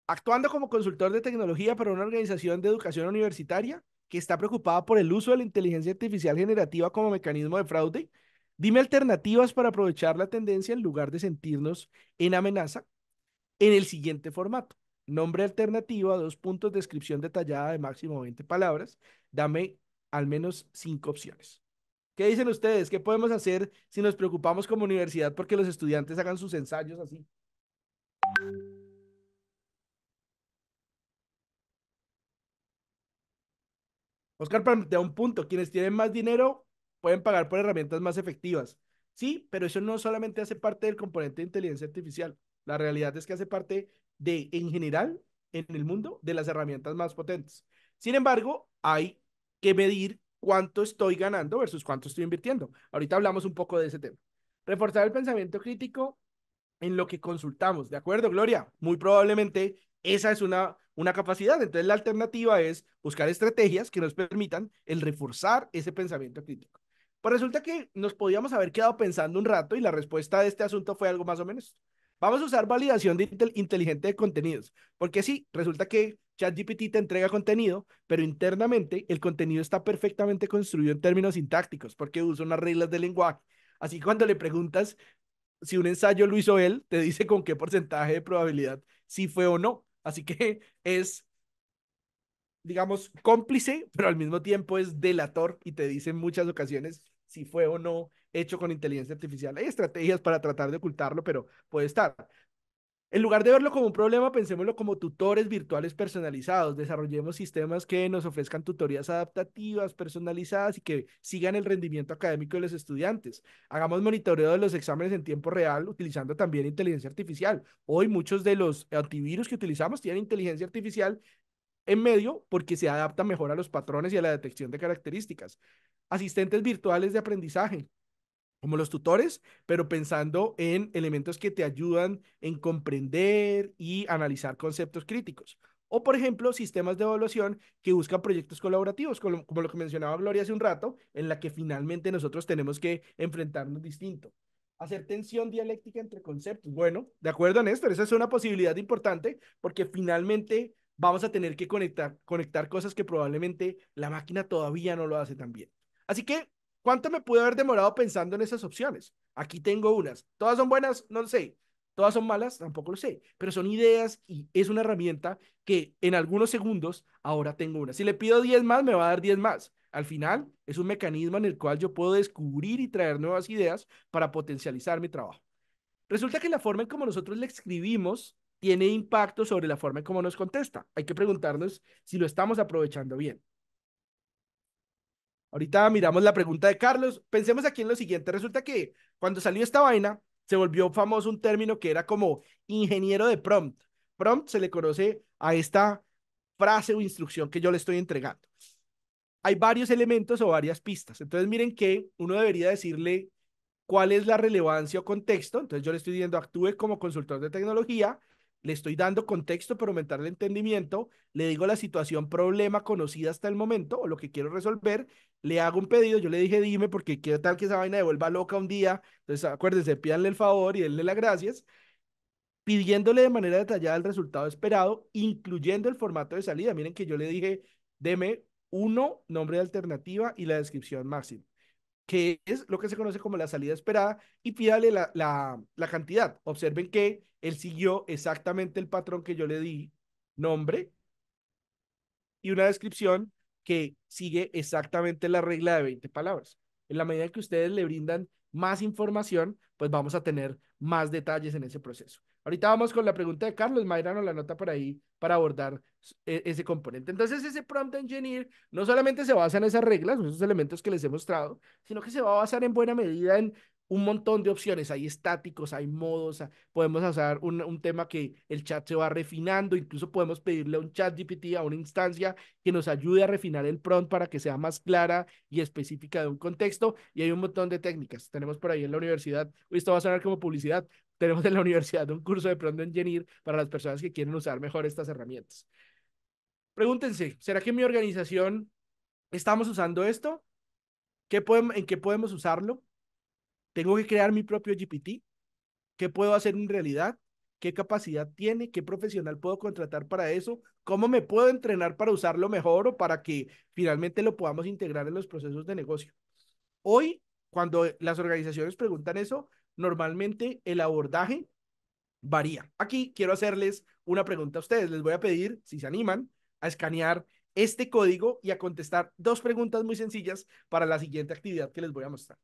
Actuando como consultor de tecnología para una organización de educación universitaria que está preocupada por el uso de la inteligencia artificial generativa como mecanismo de fraude, Dime alternativas para aprovechar la tendencia en lugar de sentirnos en amenaza en el siguiente formato. Nombre a dos puntos, descripción detallada de máximo 20 palabras. Dame al menos cinco opciones. ¿Qué dicen ustedes? ¿Qué podemos hacer si nos preocupamos como universidad porque los estudiantes hagan sus ensayos así? Oscar plantea un punto. Quienes tienen más dinero pueden pagar por herramientas más efectivas. Sí, pero eso no solamente hace parte del componente de inteligencia artificial. La realidad es que hace parte de, en general, en el mundo, de las herramientas más potentes. Sin embargo, hay que medir cuánto estoy ganando versus cuánto estoy invirtiendo. Ahorita hablamos un poco de ese tema. Reforzar el pensamiento crítico en lo que consultamos. ¿De acuerdo, Gloria? Muy probablemente esa es una, una capacidad. Entonces, la alternativa es buscar estrategias que nos permitan el reforzar ese pensamiento crítico. Pues resulta que nos podíamos haber quedado pensando un rato y la respuesta de este asunto fue algo más o menos. Vamos a usar validación de intel inteligente de contenidos, porque sí, resulta que ChatGPT te entrega contenido, pero internamente el contenido está perfectamente construido en términos sintácticos, porque usa unas reglas de lenguaje. Así que cuando le preguntas si un ensayo lo hizo él, te dice con qué porcentaje de probabilidad si fue o no. Así que es digamos, cómplice, pero al mismo tiempo es delator y te dice en muchas ocasiones si fue o no hecho con inteligencia artificial. Hay estrategias para tratar de ocultarlo, pero puede estar. En lugar de verlo como un problema, pensémoslo como tutores virtuales personalizados. Desarrollemos sistemas que nos ofrezcan tutorías adaptativas, personalizadas y que sigan el rendimiento académico de los estudiantes. Hagamos monitoreo de los exámenes en tiempo real utilizando también inteligencia artificial. Hoy muchos de los antivirus que utilizamos tienen inteligencia artificial en medio porque se adapta mejor a los patrones y a la detección de características. Asistentes virtuales de aprendizaje, como los tutores, pero pensando en elementos que te ayudan en comprender y analizar conceptos críticos. O, por ejemplo, sistemas de evaluación que buscan proyectos colaborativos, como, lo que mencionaba Gloria hace un rato, en la que finalmente nosotros tenemos que enfrentarnos distinto hacer tensión dialéctica entre conceptos. Bueno, de acuerdo, Néstor, esa es una posibilidad importante porque finalmente vamos a tener que conectar, conectar cosas que probablemente la máquina todavía no lo hace tan bien. Así que, ¿cuánto me pude haber demorado pensando en esas opciones? Aquí tengo unas. ¿Todas son buenas? No lo sé. ¿Todas son malas? Tampoco lo sé. Pero son ideas y es una herramienta que en algunos segundos ahora tengo una. Si le pido 10 más, me va a dar 10 más. Al final, es un mecanismo en el cual yo puedo descubrir y traer nuevas ideas para potencializar mi trabajo. Resulta que la forma en como nosotros le escribimos tiene impacto sobre la forma en cómo nos contesta. Hay que preguntarnos si lo estamos aprovechando bien. Ahorita miramos la pregunta de Carlos. Pensemos aquí en lo siguiente. Resulta que cuando salió esta vaina, se volvió famoso un término que era como ingeniero de prompt. Prompt se le conoce a esta frase o instrucción que yo le estoy entregando. Hay varios elementos o varias pistas. Entonces miren que uno debería decirle cuál es la relevancia o contexto. Entonces yo le estoy diciendo, actúe como consultor de tecnología le estoy dando contexto para aumentar el entendimiento, le digo la situación, problema conocida hasta el momento o lo que quiero resolver, le hago un pedido, yo le dije dime porque quiero tal que esa vaina devuelva loca un día, entonces acuérdense, pídanle el favor y denle las gracias, pidiéndole de manera detallada el resultado esperado, incluyendo el formato de salida. Miren que yo le dije, deme uno, nombre de alternativa y la descripción máxima que es lo que se conoce como la salida esperada, y pídale la, la cantidad. Observen que él siguió exactamente el patrón que yo le di, nombre y una descripción que sigue exactamente la regla de 20 palabras. En la medida que ustedes le brindan más información, pues vamos a tener más detalles en ese proceso. Ahorita vamos con la pregunta de Carlos Mayra, no la nota por ahí, para abordar e, ese componente. Entonces, ese prompt engineer no solamente se basa en esas reglas, esos elementos que les he mostrado, sino que se va a basar en buena medida en un montón de opciones. Hay estáticos, hay modos, ah, podemos hacer un, un, tema que el chat se va refinando, incluso podemos pedirle a un chat GPT, a una instancia que nos ayude a refinar el prompt para que sea más clara y específica de un contexto. Y hay un montón de técnicas. Tenemos por ahí en la universidad, esto va a sonar como publicidad, tenemos en la universidad un curso de pronto engineer para las personas que quieren usar mejor estas herramientas. Pregúntense, ¿será que en mi organización estamos usando esto? ¿Qué podemos, ¿En qué podemos usarlo? ¿Tengo que crear mi propio GPT? ¿Qué puedo hacer en realidad? ¿Qué capacidad tiene? ¿Qué profesional puedo contratar para eso? ¿Cómo me puedo entrenar para usarlo mejor o para que finalmente lo podamos integrar en los procesos de negocio? Hoy, cuando las organizaciones preguntan eso, normalmente el abordaje varía. Aquí quiero hacerles una pregunta a ustedes. Les voy a pedir, si se animan, a escanear este código y a contestar dos preguntas muy sencillas para la siguiente actividad que les voy a mostrar.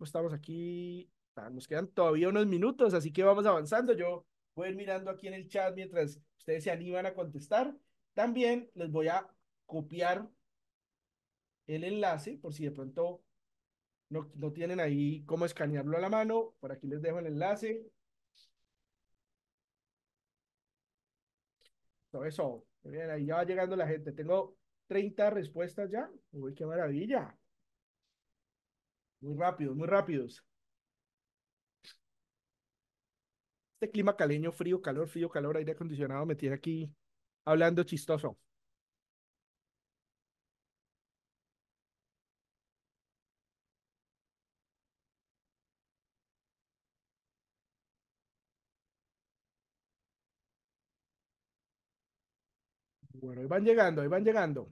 Estamos aquí, ah, nos quedan todavía unos minutos, así que vamos avanzando. Yo voy a ir mirando aquí en el chat mientras ustedes se animan a contestar. También les voy a copiar el enlace por si de pronto no, tienen ahí cómo escanearlo a la mano, por aquí les dejo el enlace. Todo eso, ahí ya va llegando la gente. Tengo 30 respuestas ya. Uy, qué maravilla. Muy rápido, muy rápidos. Este clima caleño, frío, calor, frío, calor, aire acondicionado me tiene aquí hablando chistoso. bueno. Ahí van llegando, ahí van llegando.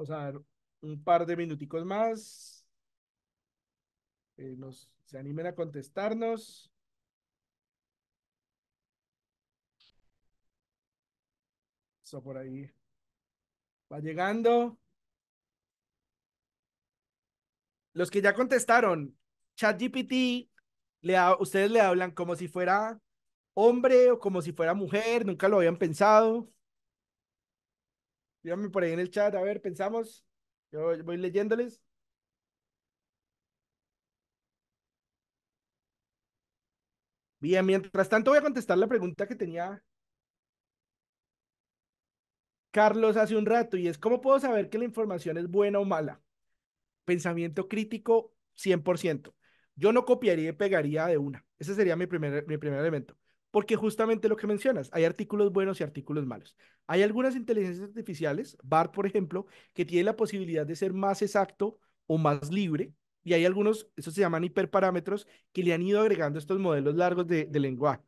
O sea, un par de minuticos más. Eh, se animen a contestarnos. Eso por ahí. Va llegando. Los que ya contestaron, ChatGPT, GPT ustedes le hablan como si fuera hombre o como si fuera mujer, nunca lo habían pensado. Díganme por ahí en el chat, a ver, pensamos. Yo voy leyéndoles. Bien, mientras tanto voy a contestar la pregunta que tenía Carlos hace un rato y es ¿cómo puedo saber que la información es buena o mala? Pensamiento crítico 100%. Yo no copiaría y pegaría de una. Ese sería mi primer, mi primer elemento. Porque justamente lo que mencionas, hay artículos buenos y artículos malos. Hay algunas inteligencias artificiales, BART por ejemplo, que tiene la posibilidad de ser más exacto o más libre, y hay algunos, eso se llaman hiperparámetros, que le han ido agregando estos modelos largos de, de lenguaje.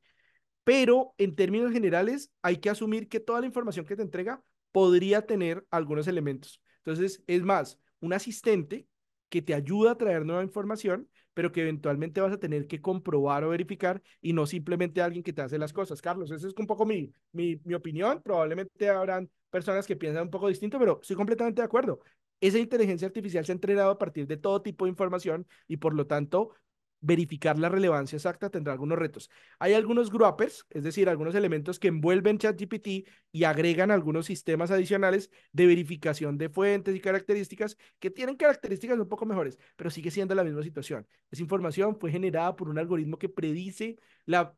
Pero en términos generales, hay que asumir que toda la información que te entrega podría tener algunos elementos. Entonces, es más, un asistente que te ayuda a traer nueva información pero que eventualmente vas a tener que comprobar o verificar y no simplemente alguien que te hace las cosas. Carlos, esa es un poco mi, mi, opinión. Probablemente habrán personas que piensan un poco distinto, pero estoy completamente de acuerdo. Esa inteligencia artificial se ha entrenado a partir de todo tipo de información y por lo tanto verificar la relevancia exacta tendrá algunos retos. Hay algunos groupers, es decir, algunos elementos que envuelven ChatGPT y agregan algunos sistemas adicionales de verificación de fuentes y características que tienen características un poco mejores, pero sigue siendo la misma situación. Esa información fue generada por un algoritmo que predice la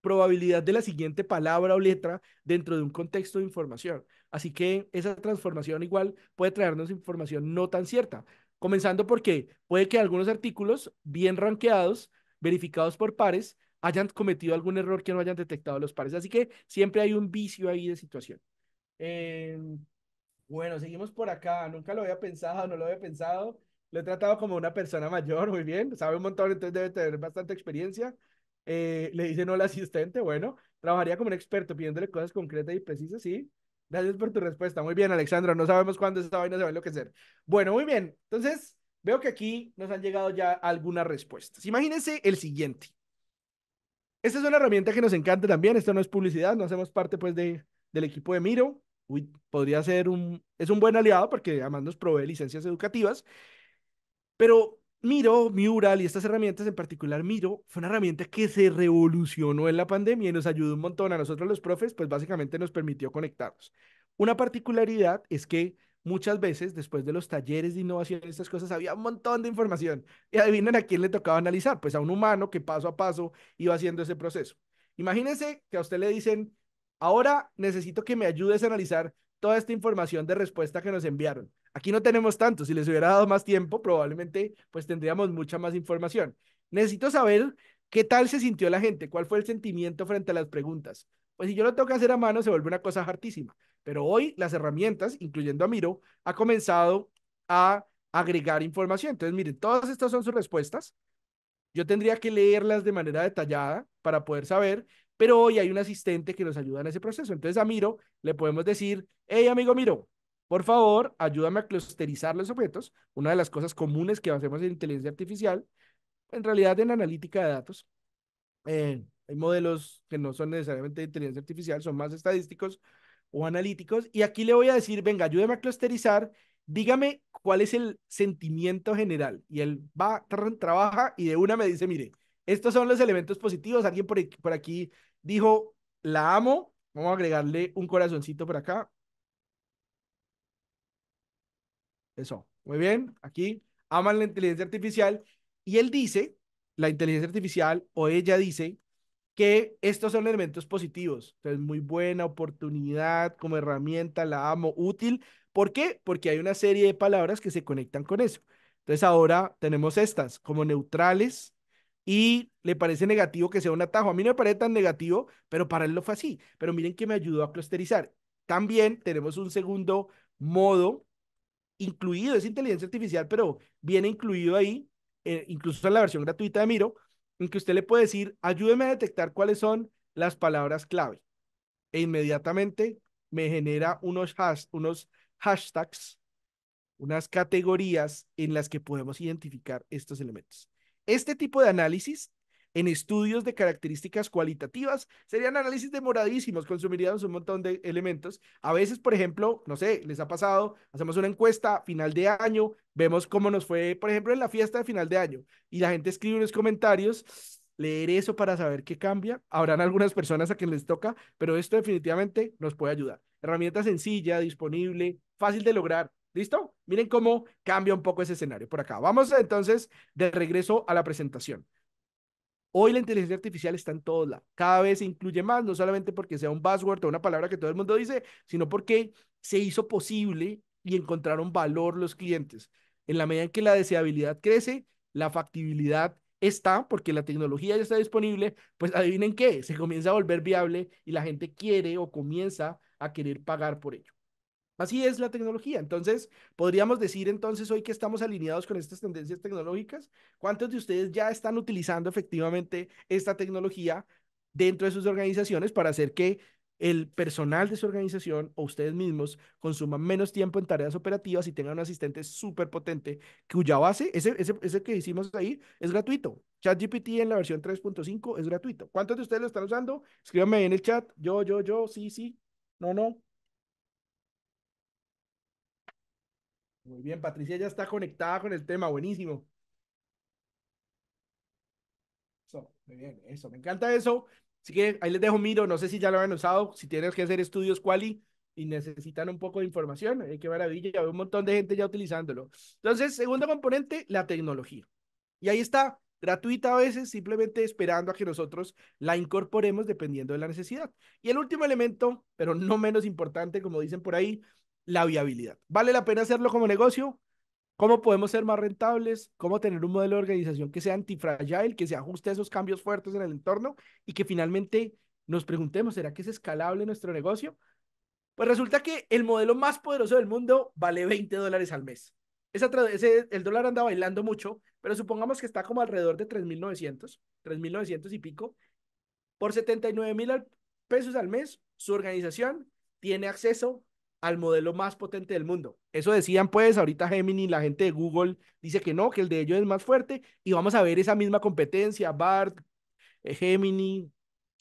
probabilidad de la siguiente palabra o letra dentro de un contexto de información. Así que esa transformación igual puede traernos información no tan cierta. Comenzando porque puede que algunos artículos bien ranqueados, verificados por pares, hayan cometido algún error que no hayan detectado los pares. Así que siempre hay un vicio ahí de situación. Em, bueno, seguimos por acá. Nunca lo había pensado, no lo había pensado. Lo he tratado como una persona mayor, muy bien. Sabe un montón, entonces debe tener bastante experiencia. Eh, le le dicen la asistente, bueno, trabajaría como un experto pidiéndole cosas concretas y precisas, sí. Gracias por tu respuesta. Muy bien, Alexandra. No sabemos cuándo esta vaina se va a enloquecer. Bueno, muy bien. Entonces, veo que aquí nos han llegado ya algunas respuestas. Imagínense el siguiente. Esta es una herramienta que nos encanta también. Esto no es publicidad, no hacemos parte pues de, del equipo de Miro. Uy, podría ser un, es un buen aliado porque además nos provee licencias educativas. Pero Miro, Mural y estas herramientas, en particular Miro, fue una herramienta que se revolucionó en la pandemia y nos ayudó un montón a nosotros los profes, pues básicamente nos permitió conectarnos. Una particularidad es que muchas veces después de los talleres de innovación y estas cosas había un montón de información y adivinen a quién le tocaba analizar, pues a un humano que paso a paso iba haciendo ese proceso. Imagínense que a usted le dicen, ahora necesito que me ayudes a analizar toda esta información de respuesta que nos enviaron. Aquí no tenemos tanto, si les hubiera dado más tiempo, probablemente pues tendríamos mucha más información. Necesito saber qué tal se sintió la gente, cuál fue el sentimiento frente a las preguntas. Pues si yo lo tengo que hacer a mano, se vuelve una cosa hartísima. Pero hoy las herramientas, incluyendo a Miro, ha comenzado a agregar información. Entonces, miren, todas estas son sus respuestas. Yo tendría que leerlas de manera detallada para poder saber, pero hoy hay un asistente que nos ayuda en ese proceso. Entonces a Miro le podemos decir, hey amigo Miro, por favor, ayúdame a clusterizar los objetos, una de las cosas comunes que hacemos en inteligencia artificial, en realidad en analítica de datos. Eh, hay modelos que no son necesariamente de inteligencia artificial, son más estadísticos o analíticos. Y aquí le voy a decir, venga, ayúdame a clusterizar, dígame cuál es el sentimiento general. Y él va, trabaja y de una me dice, mire, estos son los elementos positivos. Alguien por, por aquí dijo, la amo. Vamos a agregarle un corazoncito por acá. Eso. Muy bien. Aquí aman la inteligencia artificial y él dice, la inteligencia artificial o ella dice que estos son elementos positivos. Entonces, muy buena oportunidad como herramienta, la amo, útil. ¿Por qué? Porque hay una serie de palabras que se conectan con eso. Entonces, ahora tenemos estas como neutrales y le parece negativo que sea un atajo. A mí no me parece tan negativo, pero para él lo fue así. Pero miren que me ayudó a clusterizar. También tenemos un segundo modo incluido, es inteligencia artificial, pero viene incluido ahí, eh, incluso en la versión gratuita de Miro, en que usted le puede decir, ayúdeme a detectar cuáles son las palabras clave. E inmediatamente me genera unos, unos hashtags, unas categorías en las que podemos identificar estos elementos. Este tipo de análisis en estudios de características cualitativas, serían análisis demoradísimos, consumiríamos un montón de elementos. A veces, por ejemplo, no sé, les ha pasado, hacemos una encuesta final de año, vemos cómo nos fue, por ejemplo, en la fiesta de final de año, y la gente escribe unos comentarios, leer eso para saber qué cambia. Habrán algunas personas a quien les toca, pero esto definitivamente nos puede ayudar. Herramienta sencilla, disponible, fácil de lograr. ¿Listo? Miren cómo cambia un poco ese escenario por acá. Vamos entonces de regreso a la presentación. Hoy la inteligencia artificial está en todos Cada vez se incluye más, no solamente porque sea un password o una palabra que todo el mundo dice, sino porque se hizo posible y encontraron valor los clientes. En la medida en que la deseabilidad crece, la factibilidad está, porque la tecnología ya está disponible, pues adivinen qué, se comienza a volver viable y la gente quiere o comienza a querer pagar por ello. Así es la tecnología. Entonces, podríamos decir entonces hoy que estamos alineados con estas tendencias tecnológicas. ¿Cuántos de ustedes ya están utilizando efectivamente esta tecnología dentro de sus organizaciones para hacer que el personal de su organización o ustedes mismos consuman menos tiempo en tareas operativas y tengan un asistente súper potente cuya base, ese, ese, ese, que hicimos ahí, es gratuito. ChatGPT en la versión 3.5 es gratuito. ¿Cuántos de ustedes lo están usando? Escríbanme en el chat. Yo, yo, yo, sí, sí. No, no. Muy bien, Patricia ya está conectada con el tema, buenísimo. Eso, muy bien, eso, me encanta eso. Así que ahí les dejo Miro, no sé si ya lo han usado, si tienes que hacer estudios quali y necesitan un poco de información, eh, qué maravilla, ya veo un montón de gente ya utilizándolo. Entonces, segundo componente, la tecnología. Y ahí está, gratuita a veces, simplemente esperando a que nosotros la incorporemos dependiendo de la necesidad. Y el último elemento, pero no menos importante, como dicen por ahí, la viabilidad. ¿Vale la pena hacerlo como negocio? ¿Cómo podemos ser más rentables? ¿Cómo tener un modelo de organización que sea antifragile, que se ajuste a esos cambios fuertes en el entorno y que finalmente nos preguntemos, ¿será que es escalable nuestro negocio? Pues resulta que el modelo más poderoso del mundo vale 20 dólares al mes. el dólar anda bailando mucho, pero supongamos que está como alrededor de 3.900, 3.900 y pico. Por 79.000 pesos al mes, su organización tiene acceso al modelo más potente del mundo. Eso decían pues, ahorita Gemini, la gente de Google dice que no, que el de ellos es más fuerte y vamos a ver esa misma competencia, BART, eh, Gemini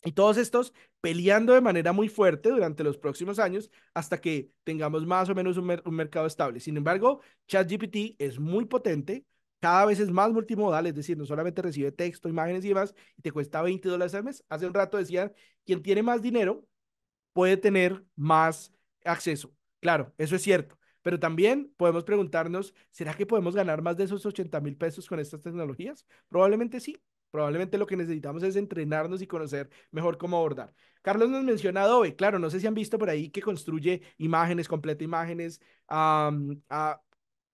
y todos estos peleando de manera muy fuerte durante los próximos años hasta que tengamos más o menos un, mercado estable. Sin embargo, ChatGPT es muy potente, cada vez es más multimodal, es decir, no solamente recibe texto, imágenes y demás, y te cuesta 20 dólares al mes. Hace un rato decían, quien tiene más dinero puede tener más acceso. Claro, eso es cierto. Pero también podemos preguntarnos, ¿será que podemos ganar más de esos 80 mil pesos con estas tecnologías? Probablemente sí. Probablemente lo que necesitamos es entrenarnos y conocer mejor cómo abordar. Carlos nos menciona Adobe. Claro, no sé si han visto por ahí que construye imágenes, completa imágenes,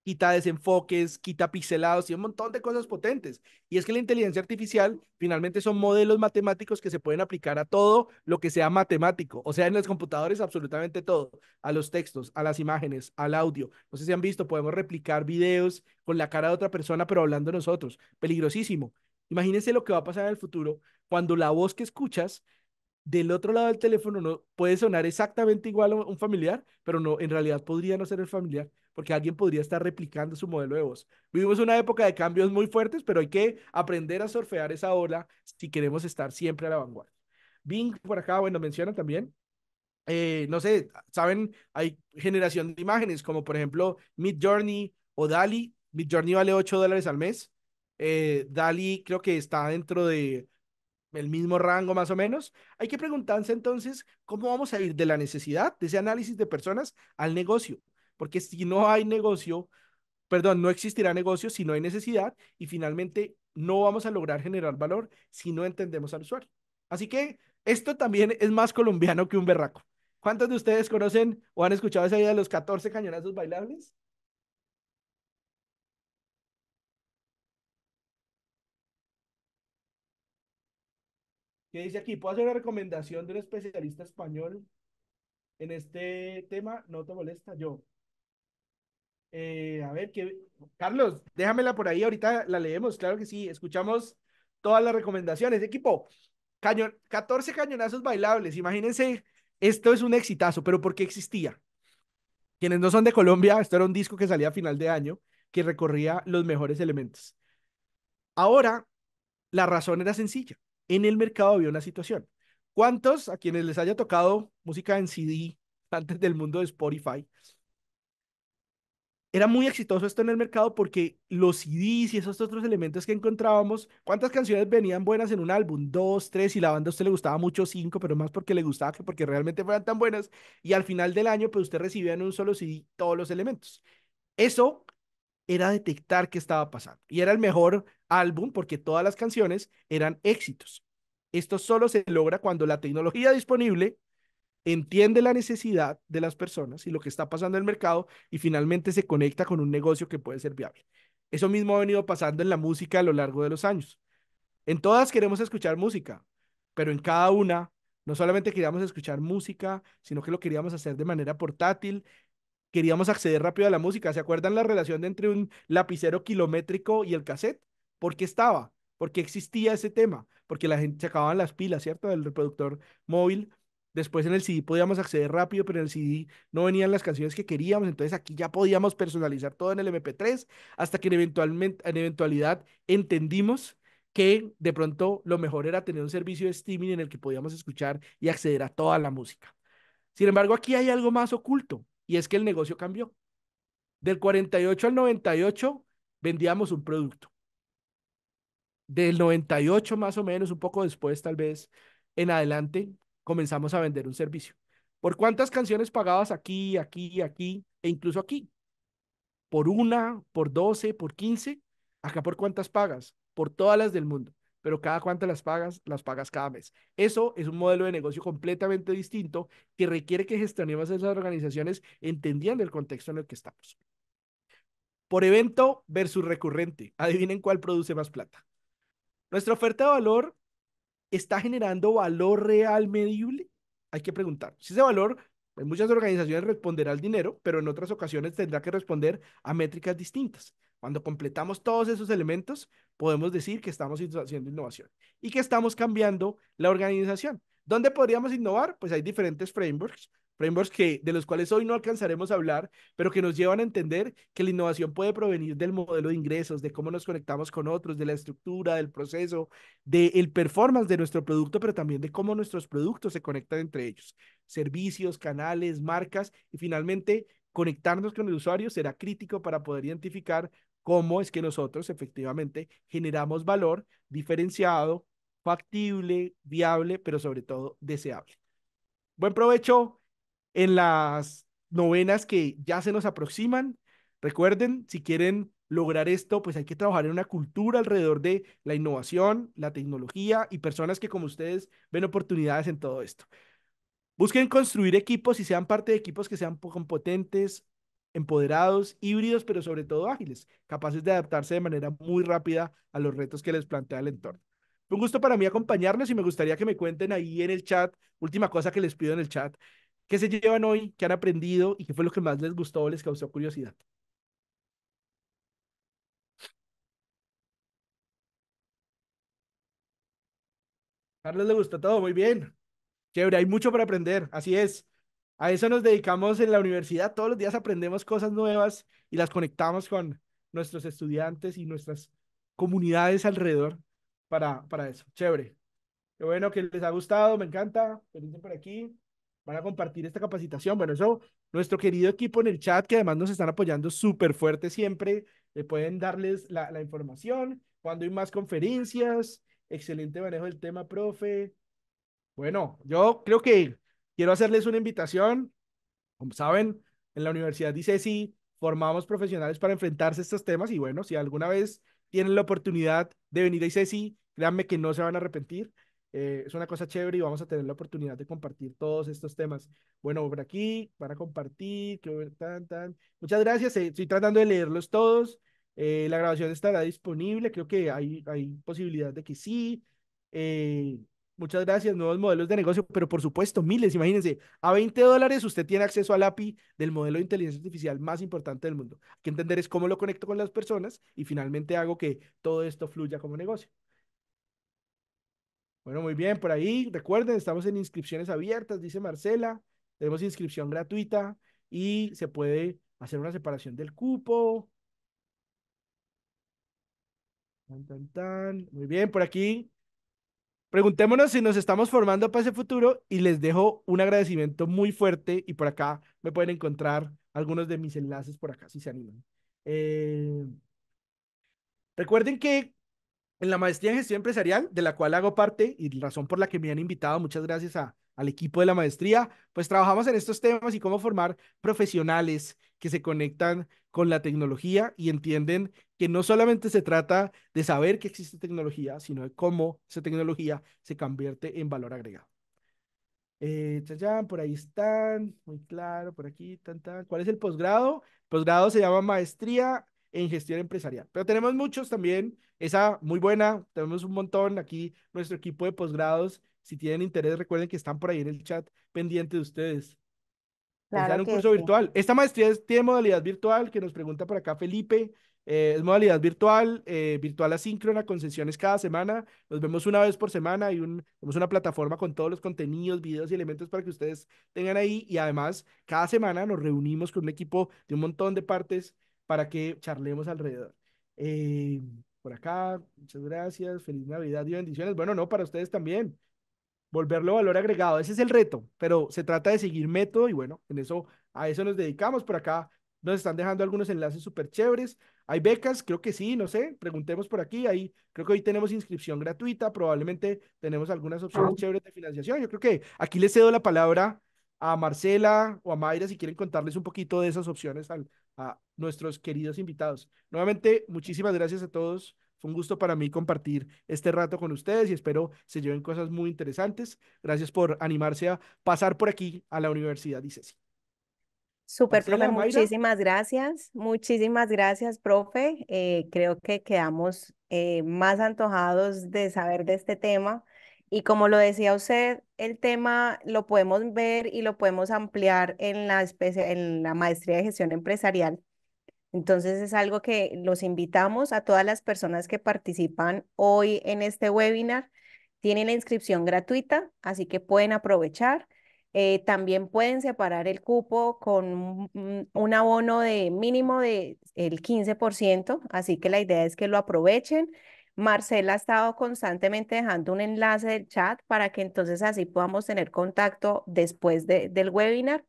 quita desenfoques, quita pixelados y un montón de cosas potentes. Y es que la inteligencia artificial finalmente son modelos matemáticos que se pueden aplicar a todo lo que sea matemático, o sea, en los computadores absolutamente todo, a los textos, a las imágenes, al audio. No sé si han visto, podemos replicar videos con la cara de otra persona, pero hablando nosotros. Peligrosísimo. Imagínense lo que va a pasar en el futuro cuando la voz que escuchas del otro lado del teléfono no puede sonar exactamente igual a un familiar, pero no, en realidad podría no ser el familiar, porque alguien podría estar replicando su modelo de voz. Vivimos una época de cambios muy fuertes, pero hay que aprender a surfear esa ola si queremos estar siempre a la vanguardia. Bing, por acá, bueno, menciona también. Eh, no sé, saben, hay generación de imágenes, como por ejemplo Mid Journey o Dali. Mid Journey vale 8 dólares al mes. Eh, Dali creo que está dentro de el mismo rango más o menos. Hay que preguntarse entonces cómo vamos a ir de la necesidad, de ese análisis de personas, al negocio. Porque si no hay negocio, perdón, no existirá negocio si no hay necesidad y finalmente no vamos a lograr generar valor si no entendemos al usuario. Así que esto también es más colombiano que un berraco. ¿Cuántos de ustedes conocen o han escuchado esa idea de los 14 cañonazos bailables? dice aquí, ¿puedo hacer una recomendación de un especialista español en este tema? No te molesta, yo. Eh, a ver, que... Carlos, déjamela por ahí, ahorita la leemos, claro que sí, escuchamos todas las recomendaciones. Equipo, 14 cañonazos bailables, imagínense, esto es un exitazo, pero ¿por qué existía? Quienes no son de Colombia, esto era un disco que salía a final de año, que recorría los mejores elementos. Ahora, la razón era sencilla en el mercado había una situación. ¿Cuántos a quienes les haya tocado música en CD antes del mundo de Spotify? Era muy exitoso esto en el mercado porque los CDs y esos otros elementos que encontrábamos, ¿cuántas canciones venían buenas en un álbum? Dos, tres, y la banda a usted le gustaba mucho, cinco, pero más porque le gustaba que porque realmente fueran tan buenas. Y al final del año, pues usted recibía en un solo CD todos los elementos. Eso era detectar qué estaba pasando. Y era el mejor álbum porque todas las canciones eran éxitos. Esto solo se logra cuando la tecnología disponible entiende la necesidad de las personas y lo que está pasando en el mercado y finalmente se conecta con un negocio que puede ser viable. Eso mismo ha venido pasando en la música a lo largo de los años. En todas queremos escuchar música, pero en cada una no solamente queríamos escuchar música, sino que lo queríamos hacer de manera portátil queríamos acceder rápido a la música. ¿Se acuerdan la relación entre un lapicero kilométrico y el cassette? ¿Por qué estaba? ¿Por qué existía ese tema? Porque la gente se acababan las pilas, ¿cierto? Del reproductor móvil. Después en el CD podíamos acceder rápido, pero en el CD no venían las canciones que queríamos, entonces aquí ya podíamos personalizar todo en el MP3 hasta que eventualmente, en eventualidad entendimos que de pronto lo mejor era tener un servicio de streaming en el que podíamos escuchar y acceder a toda la música. Sin embargo, aquí hay algo más oculto y es que el negocio cambió. Del 48 al 98 vendíamos un producto. Del 98 más o menos, un poco después tal vez, en adelante comenzamos a vender un servicio. ¿Por cuántas canciones pagabas aquí, aquí, aquí e incluso aquí? ¿Por una, por doce, por quince. ¿Acá por cuántas pagas? Por todas las del mundo pero cada cuánto las pagas, las pagas cada mes. Eso es un modelo de negocio completamente distinto que requiere que gestionemos esas organizaciones entendiendo el contexto en el que estamos. Por evento versus recurrente, adivinen cuál produce más plata. Nuestra oferta de valor está generando valor real medible. Hay que preguntar si ese valor en muchas organizaciones responderá al dinero, pero en otras ocasiones tendrá que responder a métricas distintas. Cuando completamos todos esos elementos, podemos decir que estamos haciendo innovación y que estamos cambiando la organización. ¿Dónde podríamos innovar? Pues hay diferentes frameworks, frameworks que, de los cuales hoy no alcanzaremos a hablar, pero que nos llevan a entender que la innovación puede provenir del modelo de ingresos, de cómo nos conectamos con otros, de la estructura, del proceso, del performance de nuestro producto, pero también de cómo nuestros productos se conectan entre ellos. Servicios, canales, marcas y finalmente conectarnos con el usuario será crítico para poder identificar cómo es que nosotros efectivamente generamos valor diferenciado, factible, viable, pero sobre todo deseable. Buen provecho en las novenas que ya se nos aproximan. Recuerden, si quieren lograr esto, pues hay que trabajar en una cultura alrededor de la innovación, la tecnología y personas que como ustedes ven oportunidades en todo esto. Busquen construir equipos y sean parte de equipos que sean poco competentes, empoderados, híbridos, pero sobre todo ágiles, capaces de adaptarse de manera muy rápida a los retos que les plantea el entorno. Fue un gusto para mí acompañarlos y me gustaría que me cuenten ahí en el chat, última cosa que les pido en el chat, ¿qué se llevan hoy, qué han aprendido y qué fue lo que más les gustó o les causó curiosidad? Carlos le gustó todo, muy bien. Chévere, hay mucho para aprender, así es. A eso nos dedicamos en la universidad. Todos los días aprendemos cosas nuevas y las conectamos con nuestros estudiantes y nuestras comunidades alrededor para, para eso. Chévere. Qué bueno que les ha gustado, me encanta. Felices por aquí. Van a compartir esta capacitación. Bueno, eso, nuestro querido equipo en el chat, que además nos están apoyando súper fuerte siempre, le pueden darles la información. Cuando hay más conferencias, excelente manejo del tema, profe. Bueno, yo creo que Quiero hacerles una invitación. Como saben, en la Universidad dice sí, formamos profesionales para enfrentarse a estos temas y bueno, si alguna vez tienen la oportunidad de venir a ICESI, e créanme que no se van a arrepentir. Eh, es una cosa chévere y vamos a tener la oportunidad de compartir todos estos temas. Bueno, por aquí para compartir. tan, tan. Muchas gracias. Eh, estoy tratando de leerlos todos. Eh, la grabación estará disponible. Creo que hay, hay posibilidad de que sí. Muchas gracias, nuevos modelos de negocio, pero por supuesto, miles, imagínense, a 20 dólares usted tiene acceso al API del modelo de inteligencia artificial más importante del mundo. Hay que entender es cómo lo conecto con las personas y finalmente hago que todo esto fluya como negocio. Bueno, muy bien, por ahí, recuerden, estamos en inscripciones abiertas, dice Marcela, tenemos inscripción gratuita y se puede hacer una separación del cupo. Tan, tan, tan. Muy bien, por aquí Preguntémonos si nos estamos formando para ese futuro y les dejo un agradecimiento muy fuerte y por acá me pueden encontrar algunos de mis enlaces por acá si se animan. Eh, recuerden que en la maestría en gestión empresarial, de la cual hago parte y razón por la que me han invitado, muchas gracias a, al equipo de la maestría, pues trabajamos en estos temas y cómo formar profesionales que se conectan con la tecnología y entienden que no solamente se trata de saber que existe tecnología, sino de cómo esa tecnología se convierte en valor agregado. Eh, chayán, por ahí están, muy claro, por aquí, tan, tan. ¿Cuál es el posgrado? Posgrado se llama maestría en gestión empresarial, pero tenemos muchos también, esa muy buena, tenemos un montón aquí, nuestro equipo de posgrados, si tienen interés, recuerden que están por ahí en el chat pendiente de ustedes. Claro en un curso virtual. Esta maestría tiene modalidad virtual, que nos pregunta por acá Felipe. Eh, es modalidad virtual, eh, virtual asíncrona, con sesiones cada semana. Nos vemos una vez por semana y un, tenemos una plataforma con todos los contenidos, videos y elementos para que ustedes tengan ahí. Y además, cada semana nos reunimos con un equipo de un montón de partes para que charlemos alrededor. Eh, por acá, muchas gracias, feliz Navidad y bendiciones. Bueno, no, para ustedes también volverlo valor agregado. Ese es el reto, pero se trata de seguir método y bueno, en eso, a eso nos dedicamos. Por acá nos están dejando algunos enlaces súper chéveres. Hay becas, creo que sí, no sé, preguntemos por aquí. Ahí creo que hoy tenemos inscripción gratuita, probablemente tenemos algunas opciones chéveres de financiación. Yo creo que aquí les cedo la palabra a Marcela o a Mayra si quieren contarles un poquito de esas opciones a nuestros queridos invitados. Nuevamente, muchísimas gracias a todos fue un gusto para mí compartir este rato con ustedes y espero se lleven cosas muy interesantes. Gracias por animarse a pasar por aquí a la Universidad dice. Super, profe, muchísimas gracias. Muchísimas gracias, profe. Eh, creo que quedamos eh, más antojados de saber de este tema. Y como lo decía usted, el tema lo podemos ver y lo podemos ampliar en la, en la maestría de gestión empresarial. Entonces es algo que los invitamos a todas las personas que participan hoy en este webinar. Tienen la inscripción gratuita, así que pueden aprovechar. Eh, también pueden separar el cupo con un abono de mínimo del 15%, así que la idea es que lo aprovechen. Marcela ha estado constantemente dejando un enlace del chat para que entonces así podamos tener contacto después del webinar.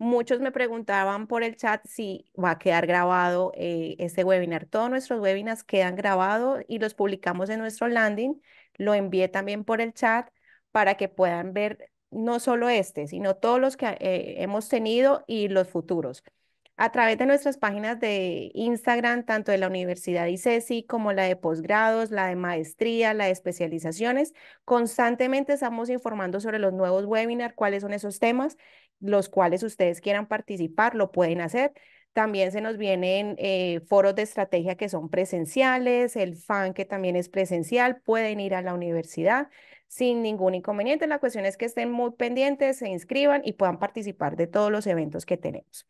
Muchos me preguntaban por el chat si va a quedar grabado este webinar. Todos nuestros webinars quedan grabados y los publicamos en nuestro landing. Lo envié también por el chat para que puedan ver no solo este, sino todos los que eh, hemos tenido y los futuros. A través de nuestras páginas de Instagram, tanto de la Universidad ICESI como la de posgrados, la de maestría, la de especializaciones, constantemente estamos informando sobre los nuevos webinars, cuáles son esos temas los cuales ustedes quieran participar, lo pueden hacer. También se nos vienen eh, foros de estrategia que son presenciales, el FAN que también es presencial, pueden ir a la universidad sin ningún inconveniente. La cuestión es que estén muy pendientes, se inscriban y puedan participar de todos los eventos que tenemos.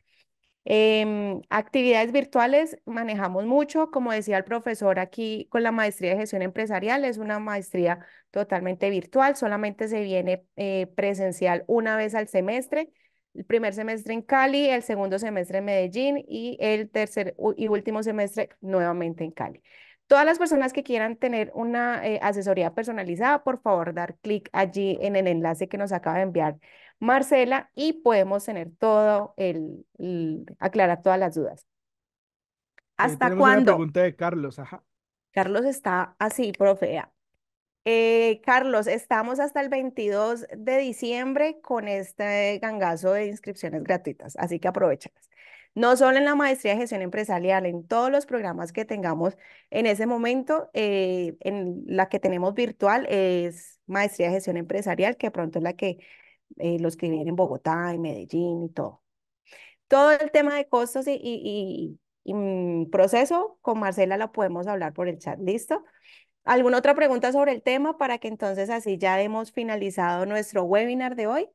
Em, actividades virtuales manejamos mucho, como decía el profesor aquí con la maestría de gestión empresarial, es una maestría totalmente virtual, solamente se viene eh, presencial una vez al semestre, el primer semestre en Cali, el segundo semestre en Medellín y el tercer y último semestre nuevamente en Cali. Todas las personas que quieran tener una eh, asesoría personalizada, por favor, dar clic allí en el enlace que nos acaba de enviar Marcela y podemos tener todo el, aclarar todas las dudas. Eh, ¿Hasta cuándo? Una pregunta de Carlos, ajá. Carlos está así, profea. Ah. Eh, Carlos, estamos hasta el 22 de diciembre con este gangazo de inscripciones gratuitas, así que aprovechalas. No solo en la maestría de gestión empresarial, en todos los programas que tengamos en ese momento, eh, en la que tenemos virtual es maestría de gestión empresarial, que pronto es la que eh, los que vienen en Bogotá, y Medellín y todo. Todo el tema de costos y, mm, proceso con Marcela lo podemos hablar por el chat, ¿listo? ¿Alguna otra pregunta sobre el tema para que entonces así ya hemos finalizado nuestro webinar de hoy?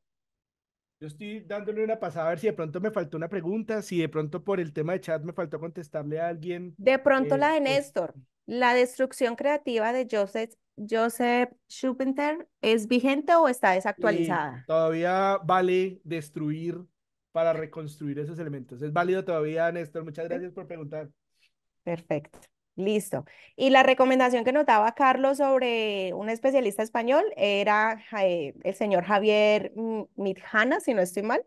Yo estoy dándole una pasada a ver si de pronto me faltó una pregunta, si de pronto por el tema de chat me faltó contestarle a alguien. De pronto eh, la de Néstor, la destrucción creativa de Joseph Joseph Schupenter, es vigente o está desactualizada? todavía vale destruir para reconstruir esos elementos. Es válido todavía, Néstor. Muchas gracias por preguntar. Perfecto. Listo. Y la recomendación que notaba Carlos sobre un especialista español era eh, el señor Javier Mitjana, si no estoy mal,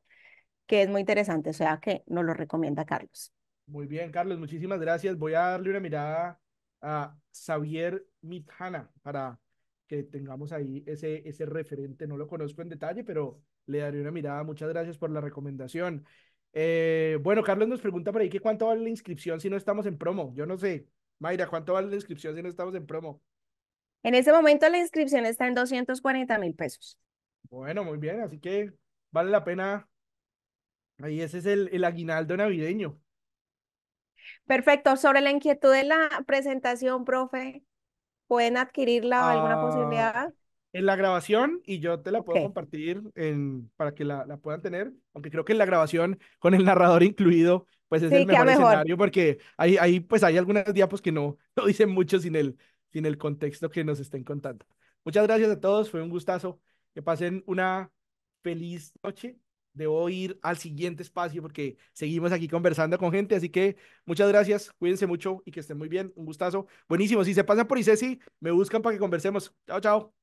que es muy interesante, o sea que nos lo recomienda Carlos. Muy bien, Carlos, muchísimas gracias. Voy a darle una mirada a Xavier Mitjana para que tengamos ahí ese, ese referente. No lo conozco en detalle, pero le daré una mirada. Muchas gracias por la recomendación. Eh, bueno, Carlos nos pregunta por ahí que cuánto vale la inscripción si no estamos en promo. Yo no sé. Mayra, ¿cuánto vale la inscripción si no estamos en promo? En ese momento la inscripción está en 240 mil pesos. Bueno, muy bien, así que vale la pena. Ahí ese es el aguinaldo navideño. Perfecto. Sobre la inquietud de la presentación, profe, ¿pueden adquirirla o alguna ah, posibilidad? En la grabación, y yo te la puedo compartir en, para que la, la, puedan tener, aunque creo que en la grabación, con el narrador incluido, pues es el mejor, escenario, porque ahí ahí pues hay algunas diapos que no, dicen mucho sin el, sin el contexto que nos estén contando. Muchas gracias a todos, fue un gustazo. Que pasen una feliz noche debo ir al siguiente espacio porque seguimos aquí conversando con gente. Así que muchas gracias, cuídense mucho y que estén muy bien. Un gustazo. Buenísimo. Si se pasan por ICESI, me buscan para que conversemos. Chao, chao.